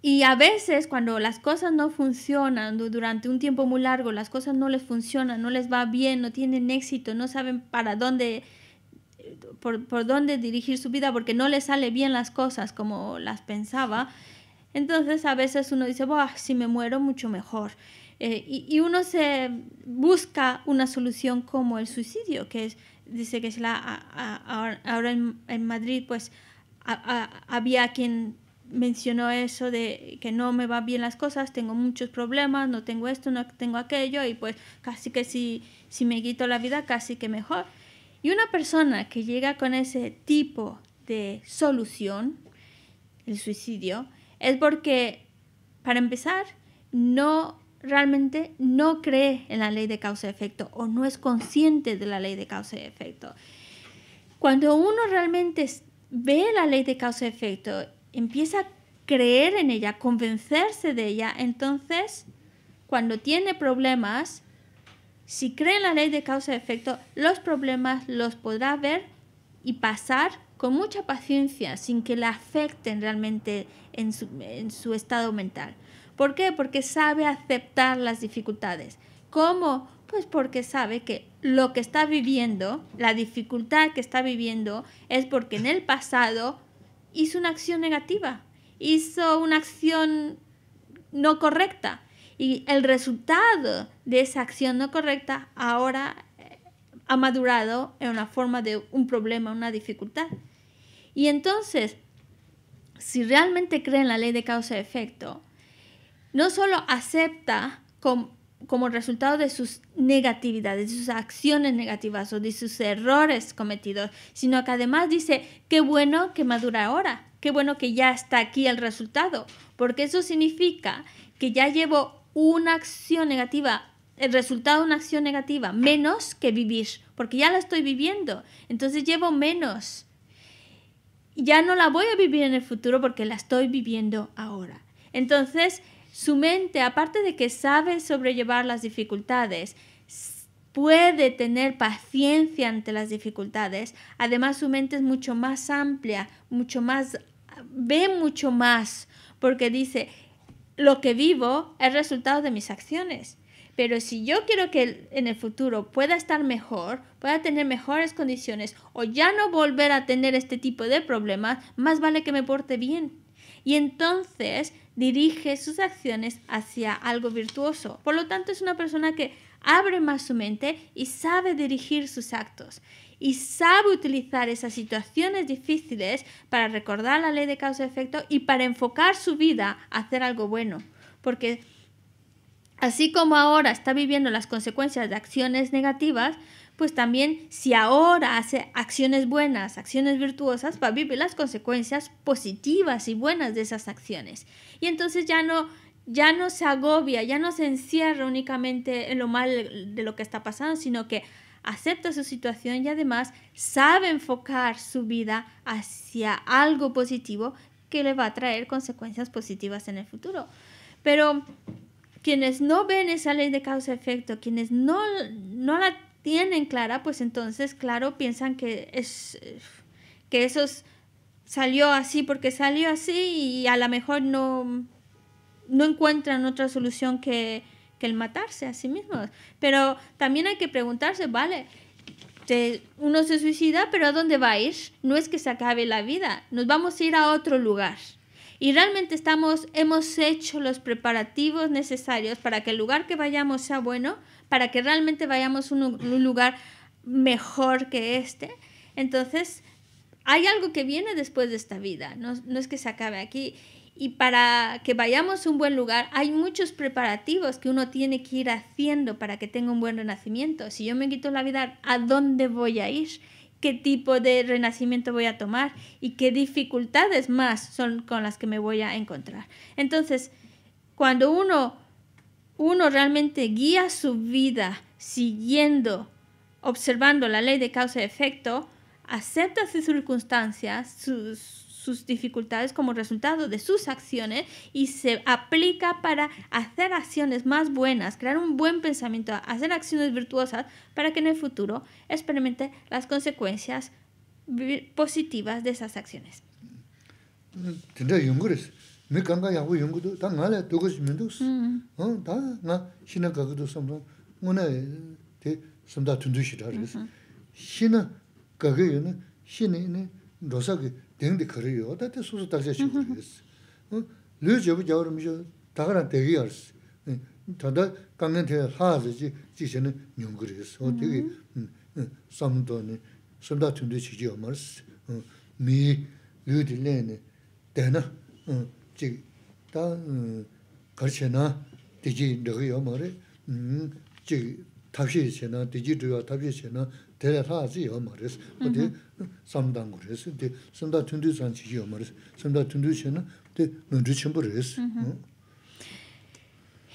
y a veces cuando las cosas no funcionan durante un tiempo muy largo, las cosas no les funcionan, no les va bien, no tienen éxito, no saben para dónde, por, por dónde dirigir su vida porque no les sale bien las cosas como las pensaba, entonces a veces uno dice, si me muero mucho mejor. Eh, y, uno se busca una solución como el suicidio, que es, dice que es la, ahora en, Madrid pues había quien mencionó eso de que no me va bien las cosas, tengo muchos problemas, no tengo esto, no tengo aquello, y pues casi que si, si me quito la vida, casi que mejor. Y una persona que llega con ese tipo de solución, el suicidio, es porque, para empezar, no realmente no cree en la ley de causa y efecto o no es consciente de la ley de causa y efecto. Cuando uno realmente ve la ley de causa y efecto empieza a creer en ella, convencerse de ella, entonces cuando tiene problemas, si cree en la ley de causa y efecto, los problemas los podrá ver y pasar con mucha paciencia, sin que la afecten realmente en su, en su estado mental. ¿Por qué? Porque sabe aceptar las dificultades. ¿Cómo? Pues porque sabe que lo que está viviendo, la dificultad que está viviendo, es porque en el pasado hizo una acción negativa, hizo una acción no correcta. Y el resultado de esa acción no correcta ahora eh, ha madurado en una forma de un problema, una dificultad. Y entonces, si realmente cree en la ley de causa y efecto, no solo acepta con como resultado de sus negatividades, de sus acciones negativas o de sus errores cometidos, sino que además dice, qué bueno que madura ahora, qué bueno que ya está aquí el resultado, porque eso significa que ya llevo una acción negativa, el resultado de una acción negativa, menos que vivir, porque ya la estoy viviendo, entonces llevo menos. Ya no la voy a vivir en el futuro porque la estoy viviendo ahora. Entonces, su mente, aparte de que sabe sobrellevar las dificultades, puede tener paciencia ante las dificultades. Además, su mente es mucho más amplia, mucho más, ve mucho más, porque dice, lo que vivo es resultado de mis acciones. Pero si yo quiero que en el futuro pueda estar mejor, pueda tener mejores condiciones o ya no volver a tener este tipo de problemas, más vale que me porte bien. Y entonces dirige sus acciones hacia algo virtuoso. Por lo tanto, es una persona que abre más su mente y sabe dirigir sus actos y sabe utilizar esas situaciones difíciles para recordar la ley de causa-efecto y y para enfocar su vida a hacer algo bueno. Porque así como ahora está viviendo las consecuencias de acciones negativas, pues también si ahora hace acciones buenas, acciones virtuosas, va a vivir las consecuencias positivas y buenas de esas acciones. Y entonces ya no ya no se agobia, ya no se encierra únicamente en lo mal de lo que está pasando, sino que acepta su situación y además sabe enfocar su vida hacia algo positivo que le va a traer consecuencias positivas en el futuro. Pero quienes no ven esa ley de causa-efecto, quienes no, no la tienen clara, pues entonces, claro, piensan que es eh, que eso salió así porque salió así y a lo mejor no, no encuentran otra solución que, que el matarse a sí mismos. Pero también hay que preguntarse, vale, uno se suicida, pero ¿a dónde va a ir? No es que se acabe la vida, nos vamos a ir a otro lugar. Y realmente estamos, hemos hecho los preparativos necesarios para que el lugar que vayamos sea bueno, para que realmente vayamos a un, lugar mejor que este. Entonces, hay algo que viene después de esta vida, no, no, es que se acabe aquí. Y para que vayamos a un buen lugar, hay muchos preparativos que uno tiene que ir haciendo para que tenga un buen renacimiento. Si yo me quito la vida, ¿a dónde voy a ir? ¿Qué tipo de renacimiento voy a tomar? ¿Y qué dificultades más son con las que me voy a encontrar? Entonces, cuando uno uno realmente guía su vida siguiendo, observando la ley de causa y efecto, acepta sus circunstancias, sus, sus dificultades como resultado de sus acciones y se aplica para hacer acciones más buenas, crear un buen pensamiento, hacer acciones virtuosas para que en el futuro experimente las consecuencias positivas de esas acciones. mi kanka yangu yungu du, taa nga laya duga shi mendu su. Taa nga shina kaga du samdo, ngu na te samda tundu shi dhari su. Shina kaga yu na, shina yu na, dosa ki dengdi kari yu, taa te susu taksha shi kuri yu su. Lu jebu jawara mi chik ta karche na diji ndogo yo ma re, mm, chik tabshi che na, diji dhruwa tabshi che na, tere thaa zi yo ma res,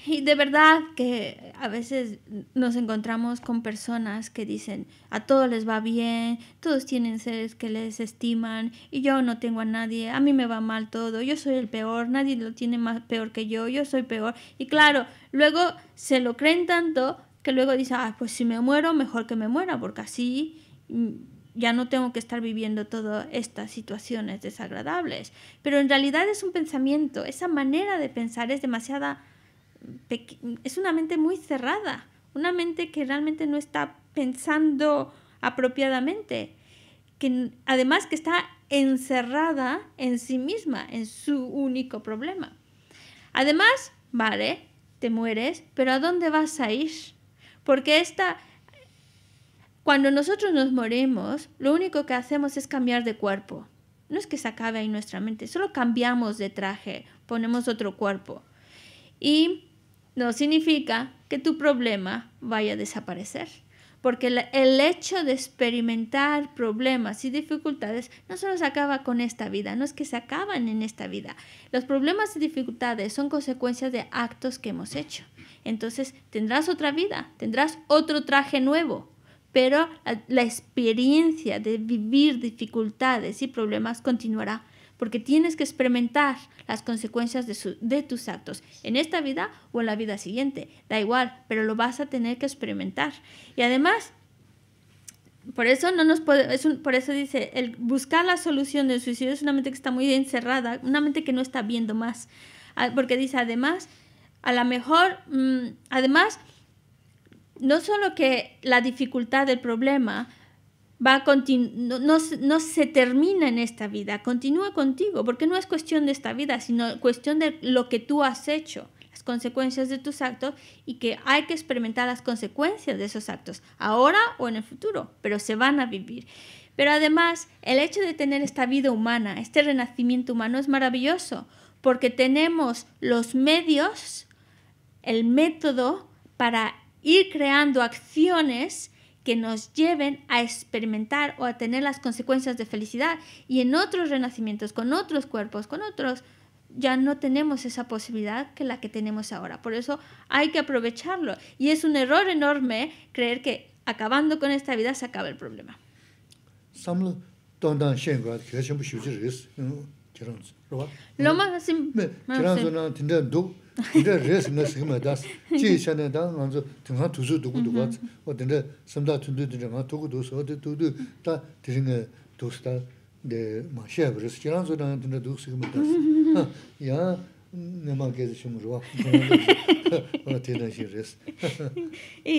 Y de verdad que a veces nos encontramos con personas que dicen, a todos les va bien, todos tienen seres que les estiman y yo no tengo a nadie, a mí me va mal todo, yo soy el peor, nadie lo tiene más peor que yo, yo soy peor. Y claro, luego se lo creen tanto que luego dicen, ah, pues si me muero, mejor que me muera, porque así ya no tengo que estar viviendo todas estas situaciones desagradables. Pero en realidad es un pensamiento, esa manera de pensar es demasiada es una mente muy cerrada, una mente que realmente no está pensando apropiadamente, que además que está encerrada en sí misma, en su único problema. Además, vale, te mueres, pero ¿a dónde vas a ir? Porque esta cuando nosotros nos morimos, lo único que hacemos es cambiar de cuerpo. No es que se acabe ahí nuestra mente, solo cambiamos de traje, ponemos otro cuerpo. Y no significa que tu problema vaya a desaparecer, porque el hecho de experimentar problemas y dificultades no solo se acaba con esta vida, no es que se acaban en esta vida. Los problemas y dificultades son consecuencias de actos que hemos hecho. Entonces tendrás otra vida, tendrás otro traje nuevo, pero la experiencia de vivir dificultades y problemas continuará porque tienes que experimentar las consecuencias de, de, tus actos en esta vida o en la vida siguiente. Da igual, pero lo vas a tener que experimentar. Y además, por eso, no nos puede, es por eso dice, el buscar la solución del suicidio es una mente que está muy encerrada, una mente que no está viendo más. Ah, porque dice, además, a lo mejor, mm, además, no solo que la dificultad del problema, va no, se termina en esta vida, continúa contigo, porque no es cuestión de esta vida, sino cuestión de lo que tú has hecho, las consecuencias de tus actos y que hay que experimentar las consecuencias de esos actos, ahora o en el futuro, pero se van a vivir. Pero además, el hecho de tener esta vida humana, este renacimiento humano es maravilloso, porque tenemos los medios, el método para ir creando acciones que nos lleven a experimentar o a tener las consecuencias de felicidad. Y en otros renacimientos, con otros cuerpos, con otros, ya no tenemos esa posibilidad que la que tenemos ahora. Por eso hay que aprovecharlo. Y es un error enorme creer que acabando con esta vida se acaba el problema. Lo más y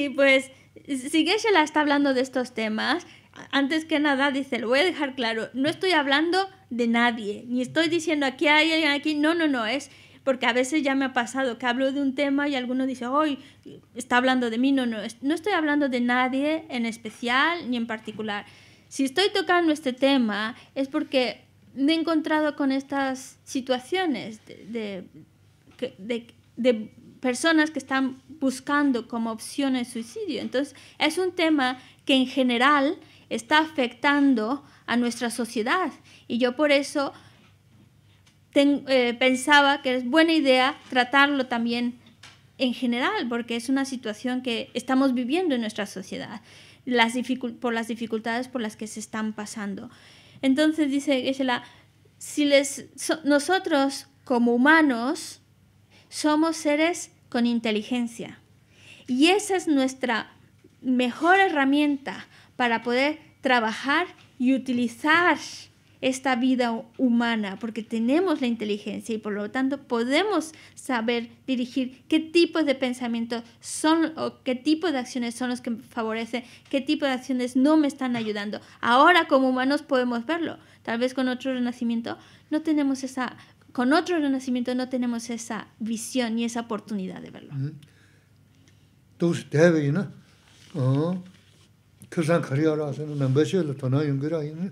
pues si la está hablando de estos temas antes que nada dice, lo voy a dejar claro, no estoy hablando de nadie, ni estoy diciendo aquí hay alguien aquí, no, no, no, es porque a veces ya me ha pasado que hablo de un tema y alguno dice, hoy está hablando de mí, no, no, no estoy hablando de nadie en especial ni en particular. Si estoy tocando este tema es porque me he encontrado con estas situaciones de, de, de, de personas que están buscando como opción el suicidio. Entonces, es un tema que en general está afectando a nuestra sociedad. Y yo por eso eh, pensaba que es buena idea tratarlo también en general, porque es una situación que estamos viviendo en nuestra sociedad, por las dificultades por las que se están pasando. Entonces dice Gisela, si nosotros como humanos somos seres con inteligencia y esa es nuestra mejor herramienta para poder trabajar y utilizar esta vida humana, porque tenemos la inteligencia y por lo tanto podemos saber dirigir qué tipos de pensamientos son o qué tipo de acciones son los que favorecen, qué tipo de acciones no me están ayudando. Ahora como humanos podemos verlo. Tal vez con otro renacimiento no tenemos esa, con otro renacimiento no tenemos esa visión ni esa oportunidad de verlo. Mm -hmm.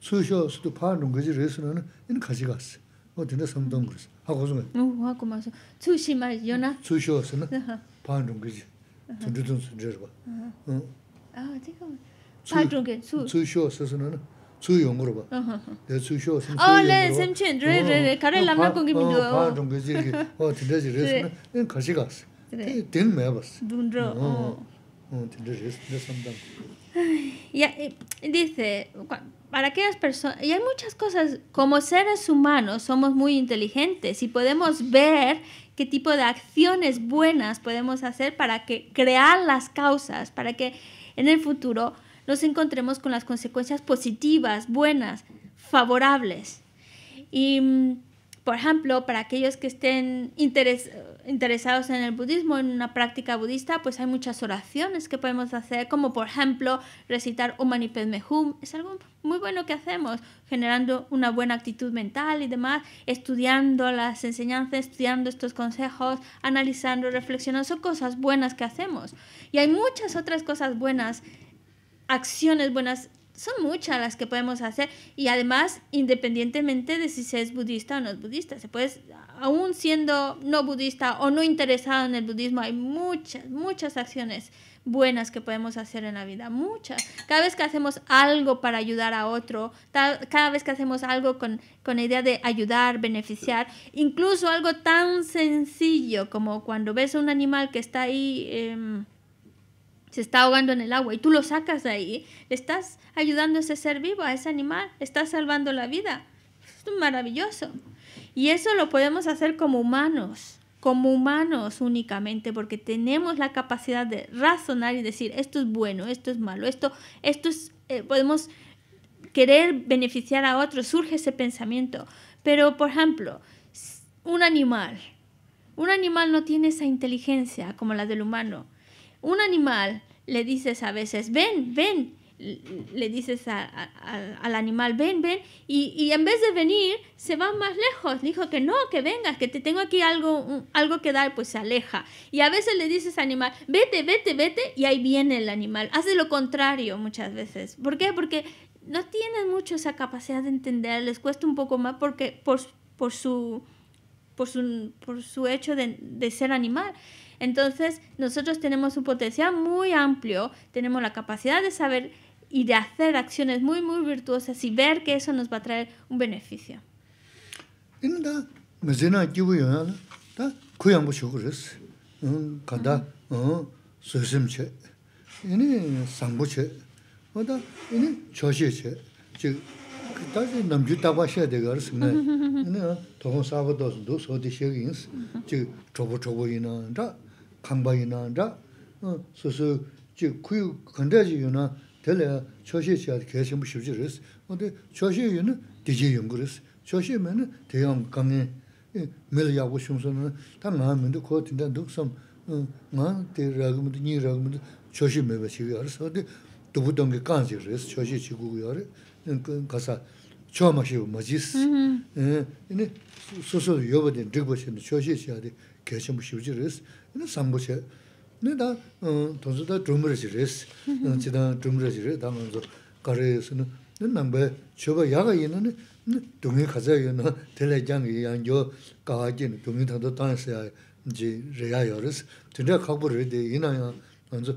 tsui shio 파는 거지 paa ndung geji rei suna 되네 in 그래서. 하고 ase, o 하고 nda samdang 말 연아. ha kuzunga. Oh, ha kuma su, tsui shi mai yona? Tsui shio asena, paa ndung geji, tundi tundi tundi reba. Ah, tiga ma, paa ndung geji, tsui? Tsui shio asena na, tsui yungu reba. De tsui shio asena, tsui yungu reba. Oh, le, sem chen, re, y, dice, para aquellas personas, y hay muchas cosas, como seres humanos somos muy inteligentes y podemos ver qué tipo de acciones buenas podemos hacer para que crear las causas, para que en el futuro nos encontremos con las consecuencias positivas, buenas, favorables. Y mm, por ejemplo, para aquellos que estén interesados en el budismo, en una práctica budista, pues hay muchas oraciones que podemos hacer, como por ejemplo recitar Om Mani Padme Hum. Es algo muy bueno que hacemos, generando una buena actitud mental y demás, estudiando las enseñanzas, estudiando estos consejos, analizando, reflexionando. Son cosas buenas que hacemos. Y hay muchas otras cosas buenas acciones buenas son muchas las que podemos hacer y además independientemente de si se es budista o no es budista, se puede, aún siendo no budista o no interesado en el budismo, hay muchas, muchas acciones buenas que podemos hacer en la vida, muchas. Cada vez que hacemos algo para ayudar a otro, cada vez que hacemos algo con, la idea de ayudar, beneficiar, incluso algo tan sencillo como cuando ves a un animal que está ahí... Em, se está ahogando en el agua y tú lo sacas de ahí, le estás ayudando a ese ser vivo, a ese animal, estás salvando la vida. Es maravilloso. Y eso lo podemos hacer como humanos, como humanos únicamente, porque tenemos la capacidad de razonar y decir, esto es bueno, esto es malo, esto, esto es, eh, podemos querer beneficiar a otros, surge ese pensamiento. Pero, por ejemplo, un animal, un animal no tiene esa inteligencia como la del humano un animal le dices a veces, ven, ven, le dices al animal, ven, ven, y, en vez de venir, se va más lejos. Dijo que no, que vengas, que te tengo aquí algo, algo que dar, pues se aleja. Y a veces le dices al animal, vete, vete, vete, y ahí viene el animal. Hace lo contrario muchas veces. ¿Por qué? Porque no tienen mucho esa capacidad de entender, les cuesta un poco más porque por, su, por, su, hecho de, de ser animal. Entonces, nosotros tenemos un potencial muy amplio, tenemos la capacidad de saber y de hacer acciones muy, muy virtuosas y ver que eso nos va a traer un beneficio. kāṅ bāi nā rā, sōsō kūyō gāndayā jīyō nā tēlā chōshī chāt kēshī mō shūjī rēs wā dē chōshī yō nā dījī yō ngū rēs chōshī mā nā dē yā mō kāṅ nā mē lā yā bō shūng sō nā tā mā mīndō kō tīndā chōshī chōshī kyeche mu shivji res, ina sambu che. Ina da, uh, tonsu da dhrumraji res, uh, mm-hmm. chidan dhrumraji res, da nganzo kare res. Ina nangbay, choba yaga ina, dungi khaza ina, telay jangi yang yo kaaji, dungi tangto tangsaya ji reya yo res. Tindaya khagbu re de, ina ya, nganzo,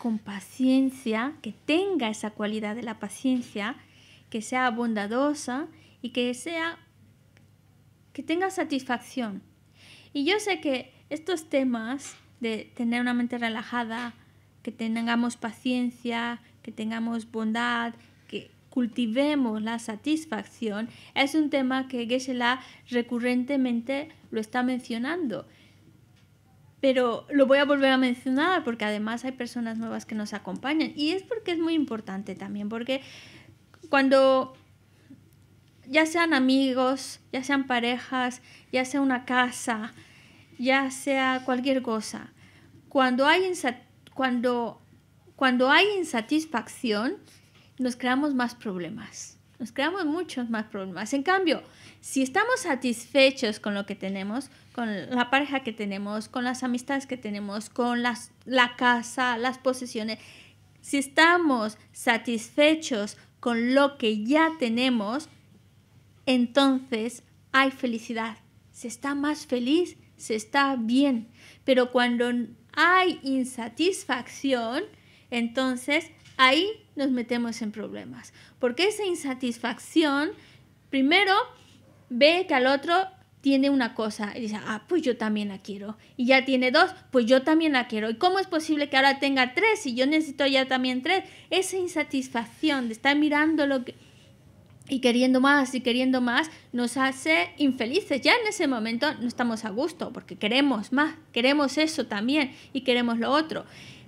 con paciencia, que tenga esa cualidad de la paciencia, que sea bondadosa y que sea que tenga satisfacción. Y yo sé que estos temas de tener una mente relajada, que tengamos paciencia, que tengamos bondad, que cultivemos la satisfacción, es un tema que Geshe-la recurrentemente lo está mencionando pero lo voy a volver a mencionar porque además hay personas nuevas que nos acompañan y es porque es muy importante también, porque cuando ya sean amigos, ya sean parejas, ya sea una casa, ya sea cualquier cosa, cuando hay, cuando, cuando hay insatisfacción, nos creamos más problemas nos creamos muchos más problemas. En cambio, si estamos satisfechos con lo que tenemos, con la pareja que tenemos, con las amistades que tenemos, con la casa, las posesiones, si estamos satisfechos con lo que ya tenemos, entonces hay felicidad. Se está más feliz, se está bien. Pero cuando hay insatisfacción, entonces ahí nos metemos en problemas. Porque esa insatisfacción, primero, ve que al otro tiene una cosa y dice, ah, pues yo también la quiero. Y ya tiene dos, pues yo también la quiero. ¿Y cómo es posible que ahora tenga tres y yo necesito ya también tres? Esa insatisfacción de estar mirando lo que... Y queriendo más y queriendo más nos hace infelices. Ya en ese momento no estamos a gusto porque queremos más, queremos eso también y queremos lo otro.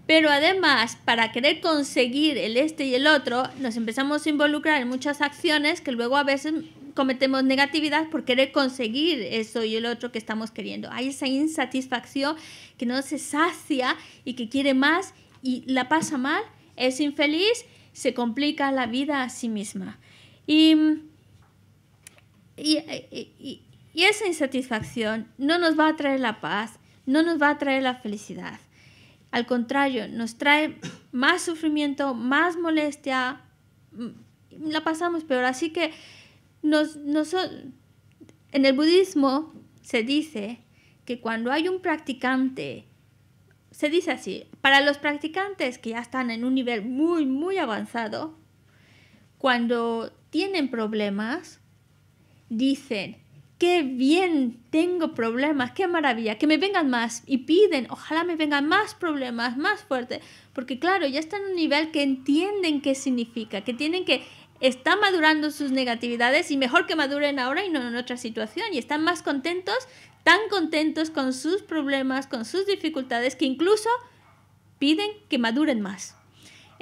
Pero además, para querer conseguir el este y el otro, nos empezamos a involucrar en muchas acciones que luego a veces cometemos negatividad por querer conseguir eso y el otro que estamos queriendo. Hay esa insatisfacción que no se sacia y que quiere más y la pasa mal, es infeliz, se complica la vida a sí misma. Y, esa insatisfacción no nos va a traer la paz, no nos va a traer la felicidad. Al contrario, nos trae más sufrimiento, más molestia, mm, la pasamos peor. Así que nos, en el budismo se dice que cuando hay un practicante, se dice así, para los practicantes que ya están en un nivel muy, muy avanzado, cuando tienen problemas, dicen, qué bien, tengo problemas, qué maravilla, que me vengan más y piden, ojalá me vengan más problemas, más fuerte, porque claro, ya están en un nivel que entienden qué significa, que tienen que estar madurando sus negatividades y mejor que maduren ahora y no en otra situación y están más contentos, tan contentos con sus problemas, con sus dificultades que incluso piden que maduren más.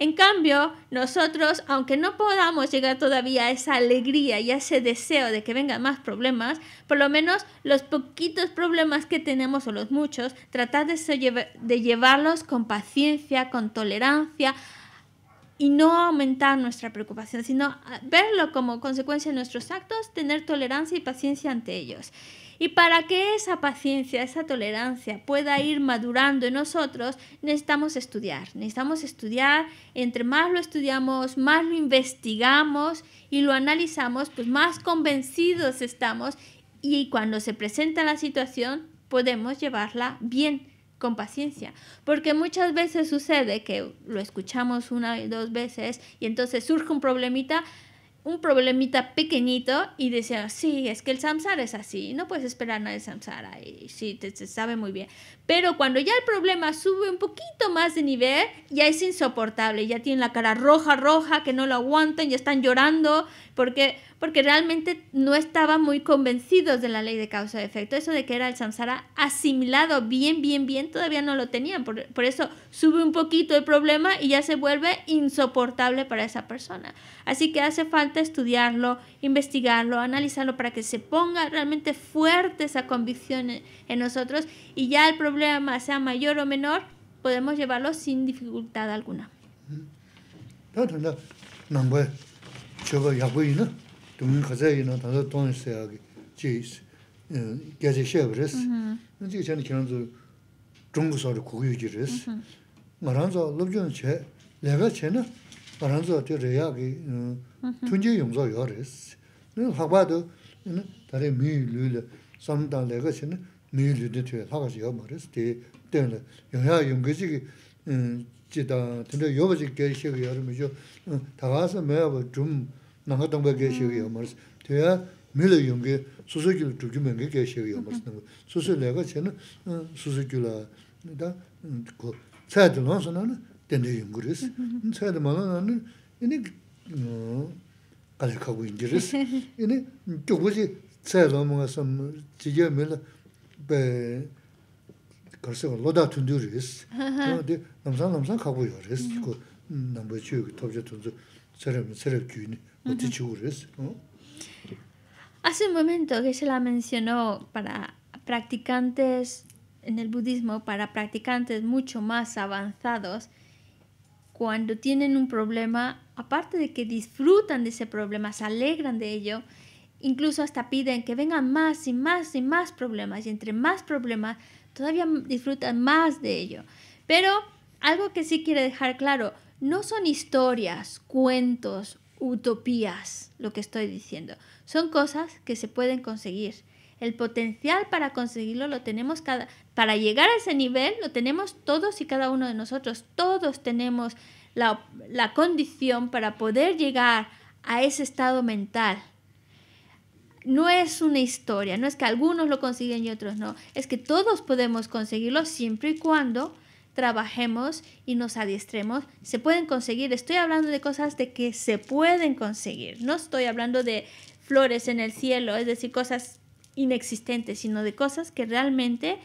En cambio, nosotros, aunque no podamos llegar todavía a esa alegría y a ese deseo de que vengan más problemas, por lo menos los poquitos problemas que tenemos o los muchos, tratar de, de llevarlos con paciencia, con tolerancia, y no aumentar nuestra preocupación, sino verlo como consecuencia de nuestros actos, tener tolerancia y paciencia ante ellos. Y para que esa paciencia, esa tolerancia pueda ir madurando en nosotros, necesitamos estudiar. Necesitamos estudiar, entre más lo estudiamos, más lo investigamos y lo analizamos, pues más convencidos estamos y cuando se presenta la situación podemos llevarla bien con paciencia, porque muchas veces sucede que lo escuchamos una o dos veces y entonces surge un problemita, un problemita pequeñito y decía, sí, es que el samsara es así, no puedes esperar nada de samsara y sí, te, te sabe muy bien. Pero cuando ya el problema sube un poquito más de nivel, ya es insoportable, ya tienen la cara roja, roja, que no lo aguantan, ya están llorando, porque, porque realmente no estaban muy convencidos de la ley de causa-efecto. Eso de que era el samsara asimilado bien, bien, bien, todavía no lo tenían. Por, por eso sube un poquito el problema y ya se vuelve insoportable para esa persona. Así que hace falta estudiarlo, investigarlo, analizarlo para que se ponga realmente fuerte esa convicción en nosotros y ya el problema sea mayor o menor, podemos llevarlo sin dificultad alguna. mii rindin tuya thakasi yaw maris, di tenla, yung yaa yung gaji ki jidang, tenla yoba 좀 gaya shiga yaw rima jo, 용게 maya wa jum nanga tangba gaya shiga yaw maris, tuya mii la yung ki susu gyula dhugyu mingi gaya shiga yaw maris, susu laga Y Hace un momento que se la mencionó para practicantes en el budismo, para practicantes mucho más avanzados, cuando tienen un problema, aparte de que disfrutan de ese problema, se alegran de ello, Incluso hasta piden que vengan más y más y más problemas y entre más problemas todavía disfrutan más de ello. Pero algo que sí quiere dejar claro, no son historias, cuentos, utopías lo que estoy diciendo. Son cosas que se pueden conseguir. El potencial para conseguirlo lo tenemos cada para llegar a ese nivel lo tenemos todos y cada uno de nosotros. Todos tenemos la, la condición para poder llegar a ese estado mental no es una historia, no es que algunos lo consiguen y otros no, es que todos podemos conseguirlo siempre y cuando trabajemos y nos adiestremos, se pueden conseguir. Estoy hablando de cosas de que se pueden conseguir, no estoy hablando de flores en el cielo, es decir, cosas inexistentes, sino de cosas que realmente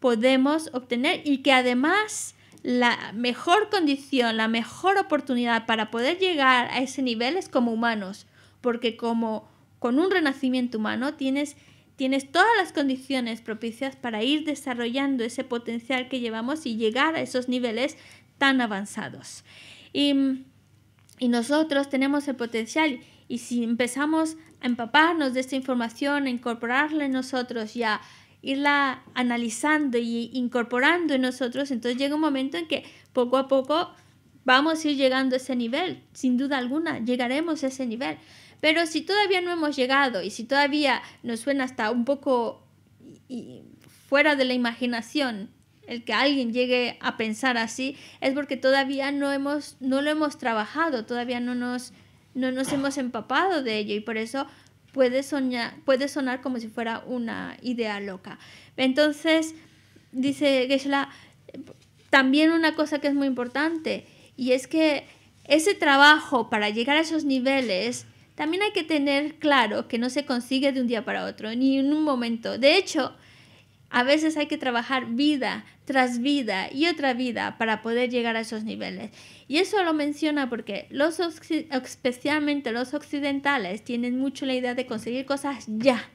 podemos obtener y que además la mejor condición, la mejor oportunidad para poder llegar a ese nivel es como humanos, porque como con un renacimiento humano tienes, tienes todas las condiciones propicias para ir desarrollando ese potencial que llevamos y llegar a esos niveles tan avanzados. Y, y nosotros tenemos el potencial y si empezamos a empaparnos de esta información, a incorporarla en nosotros y a irla analizando y incorporando en nosotros, entonces llega un momento en que poco a poco vamos a ir llegando a ese nivel, sin duda alguna, llegaremos a ese nivel. Pero si todavía no hemos llegado y si todavía nos suena hasta un poco fuera de la imaginación el que alguien llegue a pensar así, es porque todavía no, hemos, no lo hemos trabajado, todavía no nos, nos hemos empapado de ello y por eso puede, soñar, puede sonar como si fuera una idea loca. Entonces, dice Geshla, también una cosa que es muy importante y es que ese trabajo para llegar a esos niveles también hay que tener claro que no se consigue de un día para otro, ni en un momento. De hecho, a veces hay que trabajar vida tras vida y otra vida para poder llegar a esos niveles. Y eso lo menciona porque los especialmente los occidentales tienen mucho la idea de conseguir cosas ya,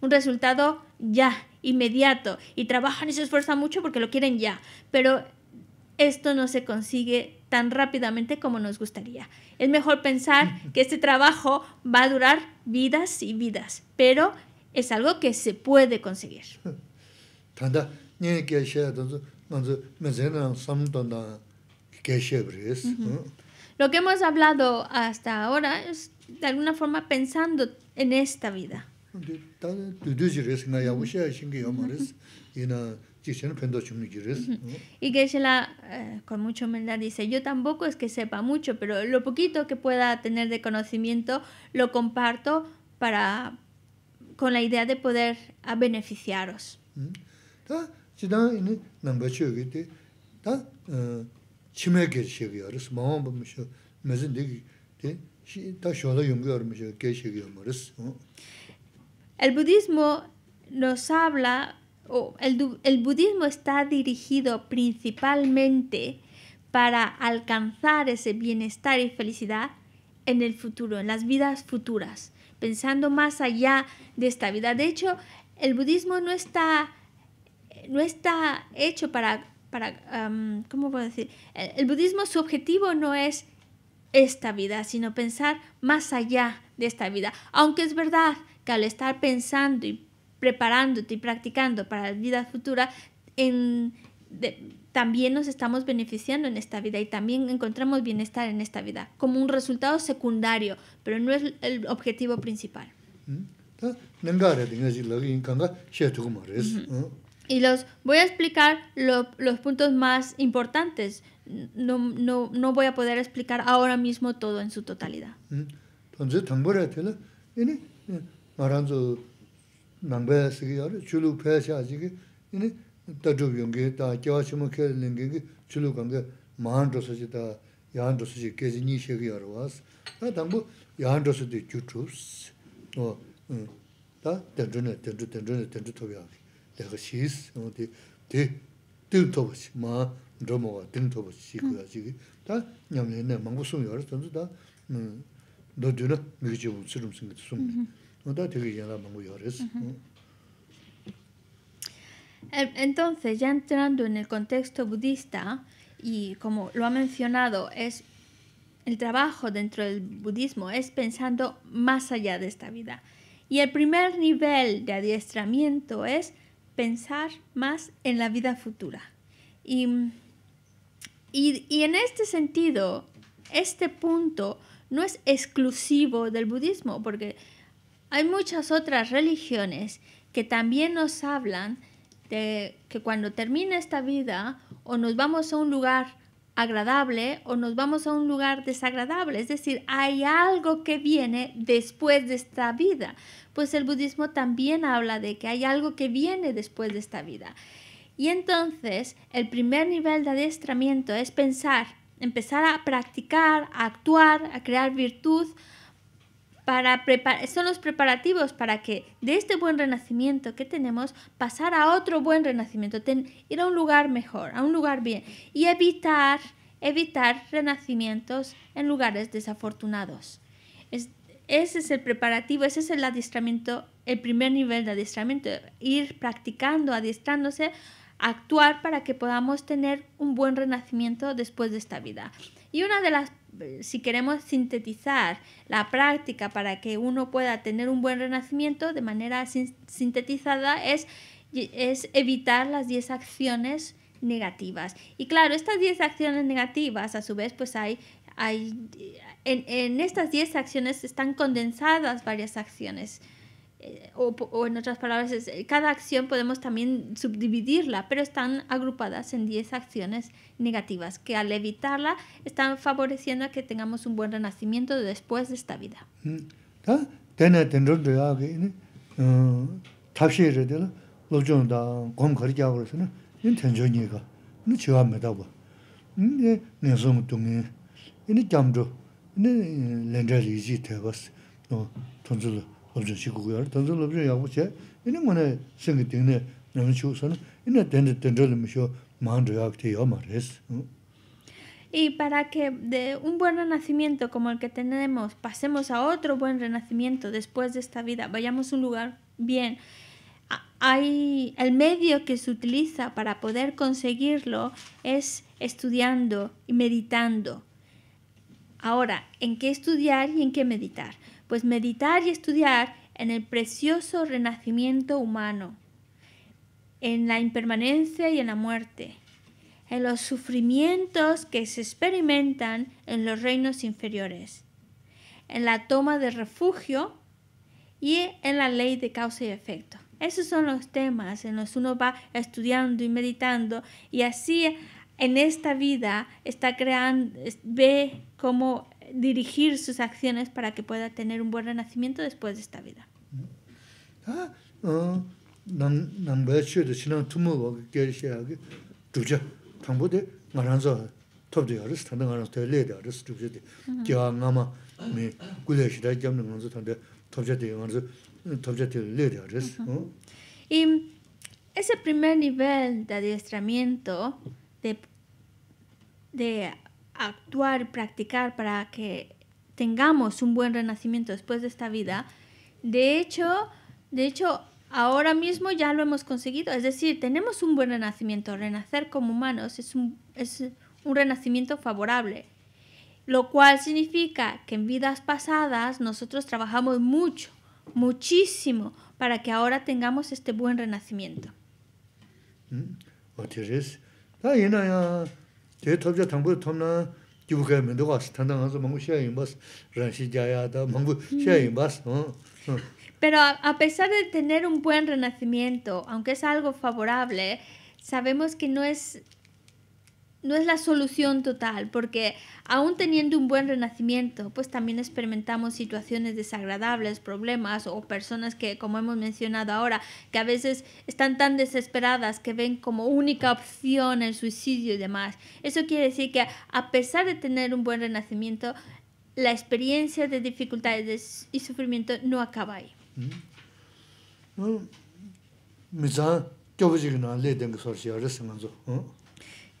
un resultado ya, inmediato, y trabajan y se esfuerzan mucho porque lo quieren ya. Pero esto no se consigue tan rápidamente como nos gustaría. Es mejor pensar que este trabajo va a durar vidas y vidas, pero es algo que se puede conseguir. Lo que hemos hablado hasta ahora es de alguna forma pensando en esta vida. Y que la eh, con mucha humildad, dice, yo tampoco es que sepa mucho, pero lo poquito que pueda tener de conocimiento lo comparto para, con la idea de poder ah, beneficiaros. El budismo nos habla el, budismo está dirigido principalmente para alcanzar ese bienestar y felicidad en el futuro, en las vidas futuras, pensando más allá de esta vida. De hecho, el budismo no está, no está hecho para, para ¿cómo puedo decir? El, el, budismo su objetivo no es esta vida, sino pensar más allá de esta vida. Aunque es verdad que al estar pensando y preparándote y practicando para la vida futura, también nos estamos beneficiando en esta vida y también encontramos bienestar en esta vida, como un resultado secundario, pero no es el objetivo principal. ¿Mm? Y los voy a explicar los puntos más importantes. No, voy a poder explicar ahora mismo todo en su totalidad. ¿Mm? Eh, nāngbā yā sikī yā rī, chūlū pāyā shā chī kī, yīni tā chūb yōng kī, tā kiawā chūmā kē līng kī, chūlū kāng kī, māhān rō sā chī, tā yāhān rō sā chī, kēchī nī shē kī wās, tā tā tā sī, wā tīng Entonces, ya entrando en el contexto budista, y como lo ha mencionado, es el trabajo dentro del budismo es pensando más allá de esta vida. Y el primer nivel de adiestramiento es pensar más en la vida futura. Y, y en este sentido, este punto no es exclusivo del budismo, porque hay muchas otras religiones que también nos hablan de que cuando termina esta vida o nos vamos a un lugar agradable o nos vamos a un lugar desagradable, es decir, hay algo que viene después de esta vida. Pues el budismo también habla de que hay algo que viene después de esta vida. Y entonces, el primer nivel de adiestramiento es pensar, empezar a practicar, a actuar, a crear virtud, para son los preparativos para que de este buen renacimiento que tenemos pasar a otro buen renacimiento, ir a un lugar mejor, a un lugar bien y evitar, evitar renacimientos en lugares desafortunados. ese es el preparativo, ese es el adiestramiento, el primer nivel de adiestramiento, ir practicando, adiestrándose, actuar para que podamos tener un buen renacimiento después de esta vida. Y una de las si queremos sintetizar la práctica para que uno pueda tener un buen renacimiento de manera sintetizada, es, evitar las 10 acciones negativas. Y claro, estas 10 acciones negativas, a su vez, pues hay hay, en, en, estas 10 acciones están condensadas varias acciones eh, o, en otras palabras, es, eh, cada acción podemos también subdividirla, pero están agrupadas en 10 acciones negativas que al evitarla están favoreciendo a que tengamos un buen renacimiento después de esta vida. Mm. Y para que de un buen renacimiento como el que tenemos pasemos a otro buen renacimiento después de esta vida, vayamos a un lugar bien, hay el medio que se utiliza para poder conseguirlo es estudiando y meditando. Ahora, ¿en qué estudiar y en qué meditar? pues meditar y estudiar en el precioso renacimiento humano, en la impermanencia y en la muerte, en los sufrimientos que se experimentan en los reinos inferiores, en la toma de refugio y en la ley de causa y efecto. Esos son los temas en los uno va estudiando y meditando y así en esta vida está creando, ve cómo dirigir sus acciones para que pueda tener un buen renacimiento después de esta vida. Y ese primer nivel de adiestramiento de, de actuar practicar para que tengamos un buen renacimiento después de esta vida, de hecho, de hecho, ahora mismo ya lo hemos conseguido. Es decir, tenemos un buen renacimiento. Renacer como humanos es un, un renacimiento favorable. Lo cual significa que en vidas pasadas nosotros trabajamos mucho, muchísimo, para que ahora tengamos este buen renacimiento. Mm. Pero a pesar de tener un buen renacimiento, aunque es algo favorable, sabemos que no es no es la solución total, porque aún teniendo un buen renacimiento, pues también experimentamos situaciones desagradables, problemas o personas que, como hemos mencionado ahora, que a veces están tan desesperadas que ven como única opción el suicidio y demás. Eso quiere decir que a pesar de tener un buen renacimiento, la experiencia de dificultades y sufrimiento no acaba ahí. Mm-hmm.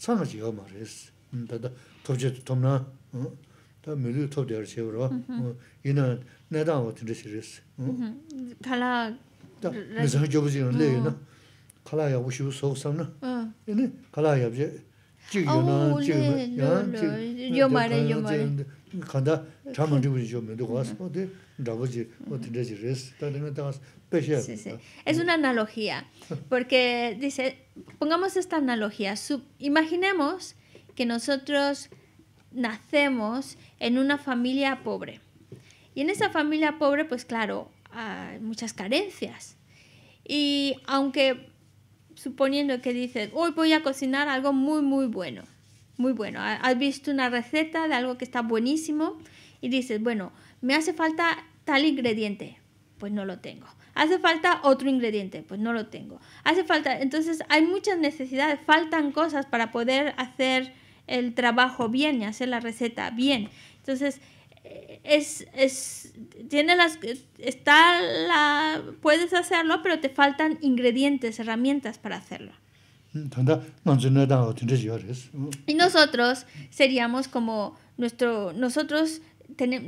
tsāna chī yō mā rēs, tā tā tōp chē tō tōm nā, tā mī rū tōp dhiyā rā chē wā rā, yī nā nē dāng wā tīndrē chē rēs. Kālā... Ah. Es una analogía, porque dice, pongamos esta analogía, imaginemos que nosotros nacemos en una familia pobre. Y en esa familia pobre, pues claro, hay muchas carencias. Y aunque suponiendo que dices, hoy voy a cocinar algo muy, muy bueno, muy bueno, has visto una receta de algo que está buenísimo y dices, bueno, me hace falta tal ingrediente, pues no lo tengo. Hace falta otro ingrediente, pues no lo tengo. Hace falta, entonces hay muchas necesidades, faltan cosas para poder hacer el trabajo bien y hacer la receta bien. Entonces, eh, es, tiene las, está la, puedes hacerlo, pero te faltan ingredientes, herramientas para hacerlo. Uh. Y nosotros seríamos como nuestro, nosotros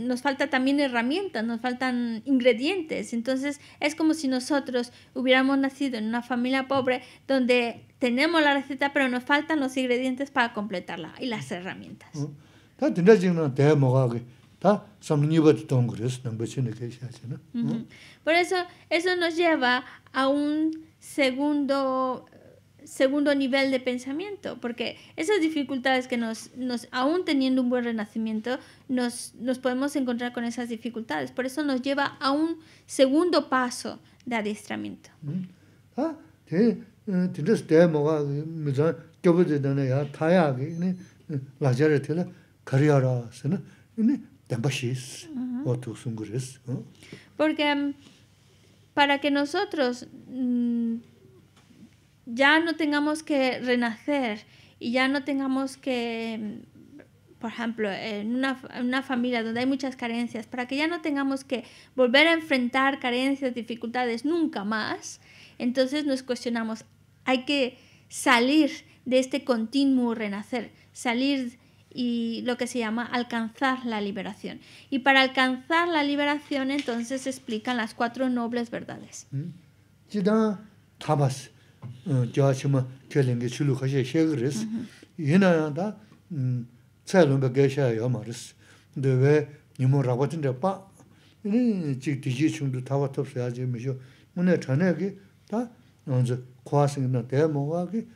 nos falta también herramientas, nos faltan ingredientes. Entonces es como si nosotros hubiéramos nacido en una familia pobre donde tenemos la receta pero nos faltan los ingredientes para completarla y las herramientas. Por eso eso nos lleva a un segundo segundo nivel de pensamiento, porque esas dificultades que nos, nos aún teniendo un buen renacimiento, nos, nos podemos encontrar con esas dificultades. Por eso nos lleva a un segundo paso de adiestramiento. Porque para que nosotros ya no tengamos que renacer y ya no tengamos que, por ejemplo, en una, familia donde hay muchas carencias, para que ya no tengamos que volver a enfrentar carencias, dificultades nunca más, entonces nos cuestionamos, hay que salir de este continuo renacer, salir y lo que se llama alcanzar la liberación. Y para alcanzar la liberación entonces se explican las cuatro nobles verdades. gyaa chima kia lingi chulu khashaya shaag riz. Yina yaa da tsaay lunga gaya shaaya yaa ma riz. Da we nimo rabba tinda pa, yini chik diji chungdu tawa tabsa yaa jimi shio. Muna ya chanaya ki, da yonzi na daya mawaa ki,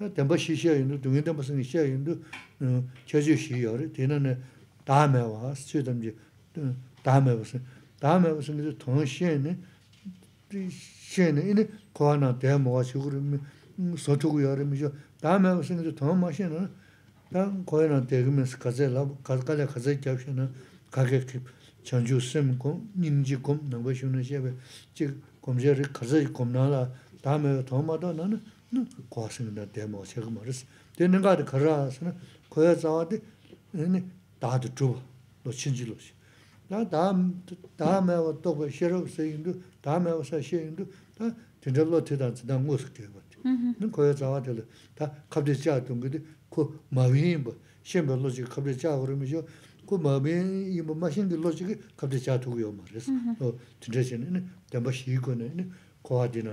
tā tēmbā shī shiā yīndū, dūngi tēmbā sāngi shiā yīndū, chā chū shī yā rī, nē dā mē wā, sī tam jī, dā mē wā sāngi, dā mē wā sāngi tō tōng shiā yīndī, tī shiā yīndī, kua nā tē mō wā chī gu rī, mī mē tōng tā kua nā jī kōm, rī nā kua sāngi nā dēmā wā sāka ma rā sā, tēn nā ngāt kharā sā nā, kua yā tsā wā tē, nā nī, tā tū chūpa, lō chiñchī lō shi, tā tā mää wā tō kua, shē rau sā yīndu, tā mää wā sā shē yīndu, tā tindrā lō tē tānsi,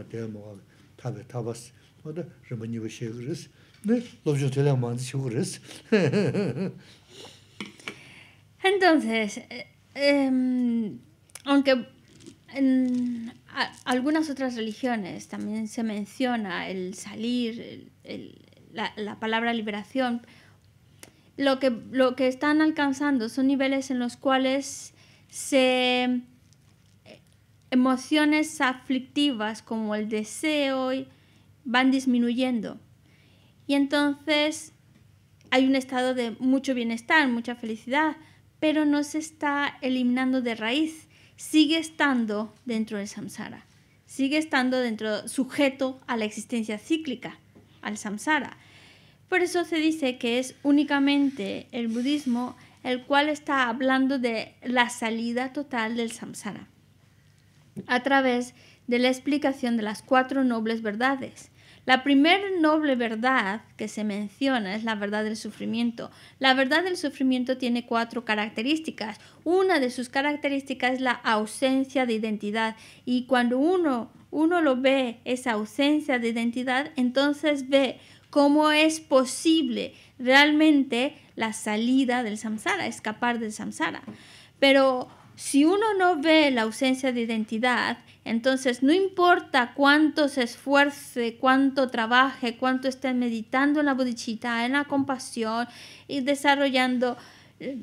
tā Entonces, eh, em, aunque en algunas otras religiones también se menciona el salir, la, palabra liberación, lo que, lo que están alcanzando son niveles en los cuales se eh, emociones aflictivas como el deseo y van disminuyendo. Y entonces hay un estado de mucho bienestar, mucha felicidad, pero no se está eliminando de raíz. Sigue estando dentro del samsara, sigue estando dentro, sujeto a la existencia cíclica, al samsara. Por eso se dice que es únicamente el budismo el cual está hablando de la salida total del samsara a través de la explicación de las cuatro nobles verdades la primera noble verdad que se menciona es la verdad del sufrimiento. La verdad del sufrimiento tiene cuatro características. Una de sus características es la ausencia de identidad y cuando uno, uno lo ve, esa ausencia de identidad, entonces ve cómo es posible realmente la salida del samsara, escapar del samsara. Pero si uno no ve la ausencia de identidad, entonces no importa cuánto se esfuerce, cuánto trabaje, cuánto esté meditando en la bodhichitta, en la compasión y desarrollando, eh,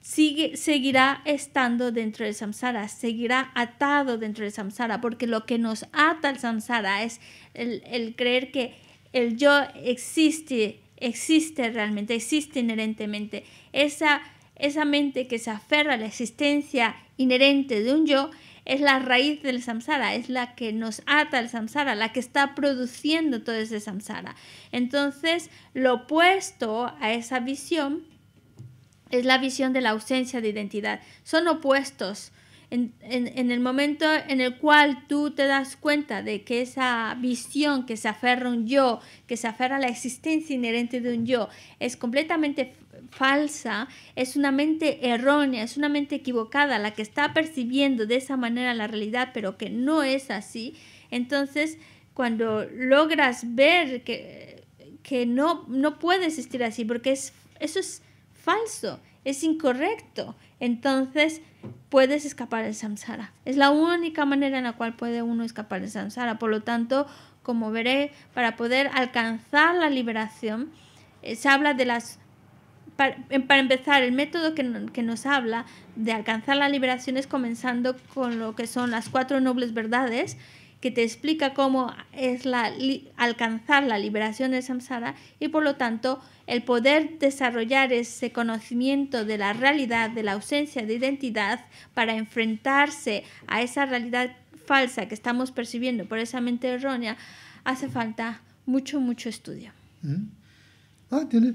sigue, seguirá estando dentro del samsara, seguirá atado dentro del samsara, porque lo que nos ata al samsara es el, el creer que el yo existe, existe realmente, existe inherentemente. Esa esa mente que se aferra a la existencia inherente de un yo es la raíz del samsara, es la que nos ata al samsara, la que está produciendo todo ese samsara. Entonces, lo opuesto a esa visión es la visión de la ausencia de identidad. Son opuestos. En, el momento en el cual tú te das cuenta de que esa visión que se aferra a un yo, que se aferra a la existencia inherente de un yo, es completamente falsa, es una mente errónea, es una mente equivocada, la que está percibiendo de esa manera la realidad, pero que no es así, entonces cuando logras ver que, que no, no puede existir así, porque es, eso es falso, es incorrecto, entonces puedes escapar del samsara. Es la única manera en la cual puede uno escapar del samsara. Por lo tanto, como veré, para poder alcanzar la liberación, eh, se habla de las para, empezar, el método que, nos habla de alcanzar la liberación es comenzando con lo que son las cuatro nobles verdades, que te explica cómo es la, alcanzar la liberación de samsara y por lo tanto el poder desarrollar ese conocimiento de la realidad, de la ausencia de identidad, para enfrentarse a esa realidad falsa que estamos percibiendo por esa mente errónea, hace falta mucho, mucho estudio. Mm. Ah, tiene...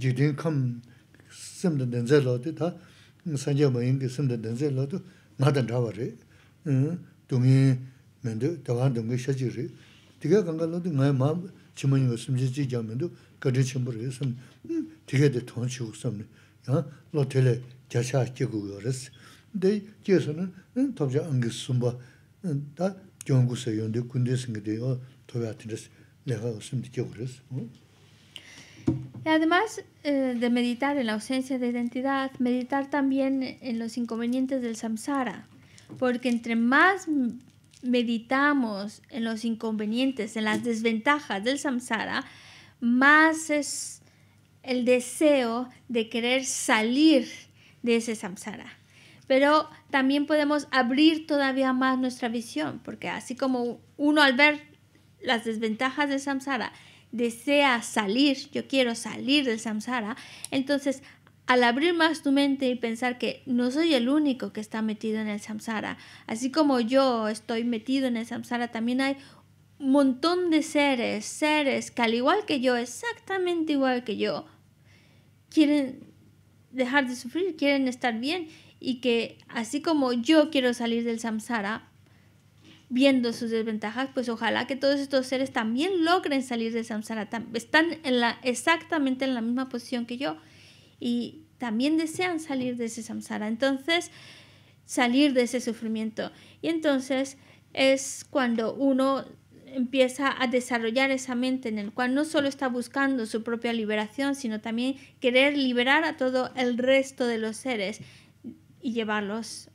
jidin kham simda denze lodi ta sanje mayingi simda denze lodi nadan dhawa re mm, dungi mendo, dawaan dungi shaji re tiga kanga lodi ngay maa chimanyo simji ji jaa mendo gadi chimbo re mm, sam mm, tiga Además eh, de meditar en la ausencia de identidad, meditar también en los inconvenientes del samsara, porque entre más meditamos en los inconvenientes, en las desventajas del samsara, más es el deseo de querer salir de ese samsara. Pero también podemos abrir todavía más nuestra visión, porque así como uno al ver las desventajas del samsara, desea salir, yo quiero salir del samsara, entonces al abrir más tu mente y pensar que no soy el único que está metido en el samsara, así como yo estoy metido en el samsara, también hay un montón de seres, seres que al igual que yo, exactamente igual que yo, quieren dejar de sufrir, quieren estar bien y que así como yo quiero salir del samsara, viendo sus desventajas, pues ojalá que todos estos seres también logren salir de samsara. Están en la, exactamente en la misma posición que yo y también desean salir de ese samsara. Entonces, salir de ese sufrimiento. Y entonces es cuando uno empieza a desarrollar esa mente en el cual no solo está buscando su propia liberación, sino también querer liberar a todo el resto de los seres y llevarlos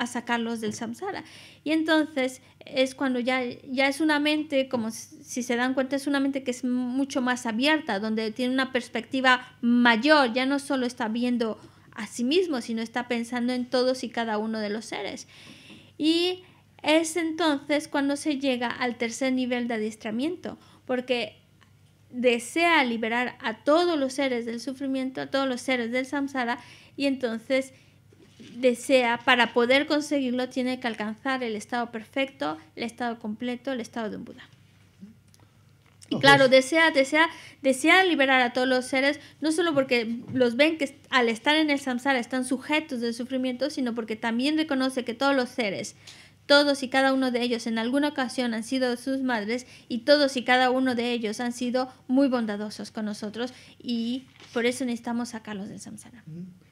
a sacarlos del samsara. Y entonces es cuando ya, ya es una mente, como si se dan cuenta, es una mente que es mucho más abierta, donde tiene una perspectiva mayor, ya no solo está viendo a sí mismo, sino está pensando en todos y cada uno de los seres. Y es entonces cuando se llega al tercer nivel de adiestramiento, porque desea liberar a todos los seres del sufrimiento, a todos los seres del samsara, y entonces desea, para poder conseguirlo, tiene que alcanzar el estado perfecto, el estado completo, el estado de un Buda. Y pues claro, desea, desea, liberar a todos los seres, no solo porque los ven que al estar en el samsara están sujetos de sufrimiento, sino porque también reconoce que todos los seres, todos y cada uno de ellos en alguna ocasión han sido sus madres y todos y cada uno de ellos han sido muy bondadosos con nosotros y por eso necesitamos sacarlos del samsara. Mm.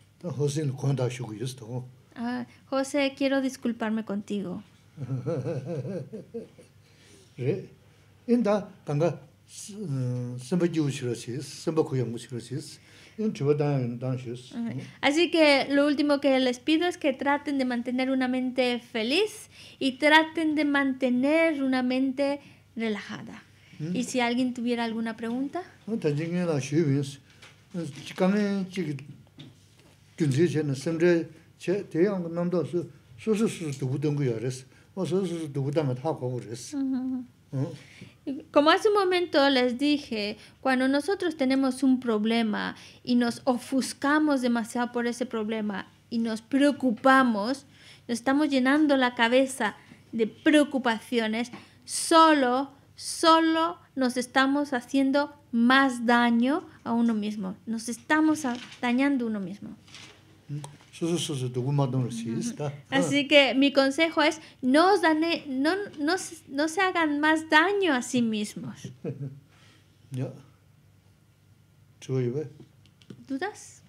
Ah, José, quiero disculparme contigo. Así que lo último que les pido es que traten de mantener una mente feliz y traten de mantener una mente relajada. ¿Mm? Y si alguien tuviera alguna pregunta. Mm-hmm, mm-hmm. Mm-hmm. Como hace un momento les dije, cuando nosotros tenemos un problema y nos ofuscamos demasiado por ese problema y nos preocupamos, nos estamos llenando la cabeza de preocupaciones, solo, solo nos estamos haciendo más daño a uno mismo, nos estamos dañando uno mismo. Mm. Así que mi consejo es, no, os dane, no, no, se hagan más daño a sí mismos. ¿Dudas?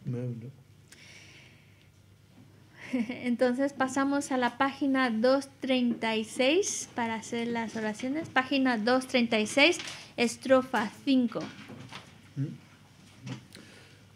Entonces pasamos a la página 236 para hacer las oraciones. Página 236, estrofa 5.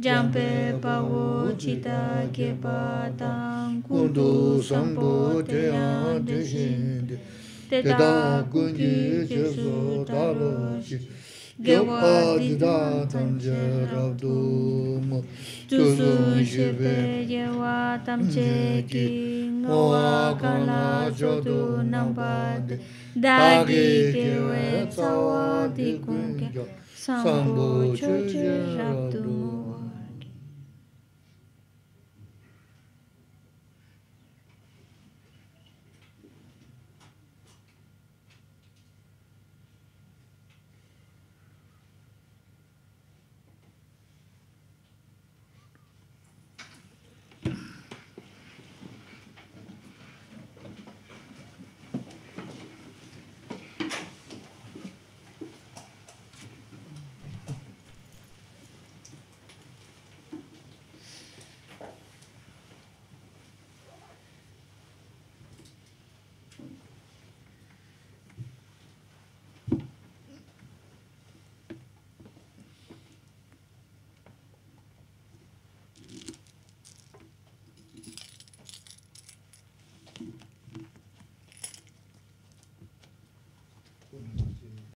jampe pawo chita ke patang kundu sampo te an te shin de te da kundi che so ta lo chi ge pa di da tam je ra du mo tu su je be ye wa tam che ki ngo wa ka la jo nam pa de da ge ke we sa wa di kun ke sambo che je du mo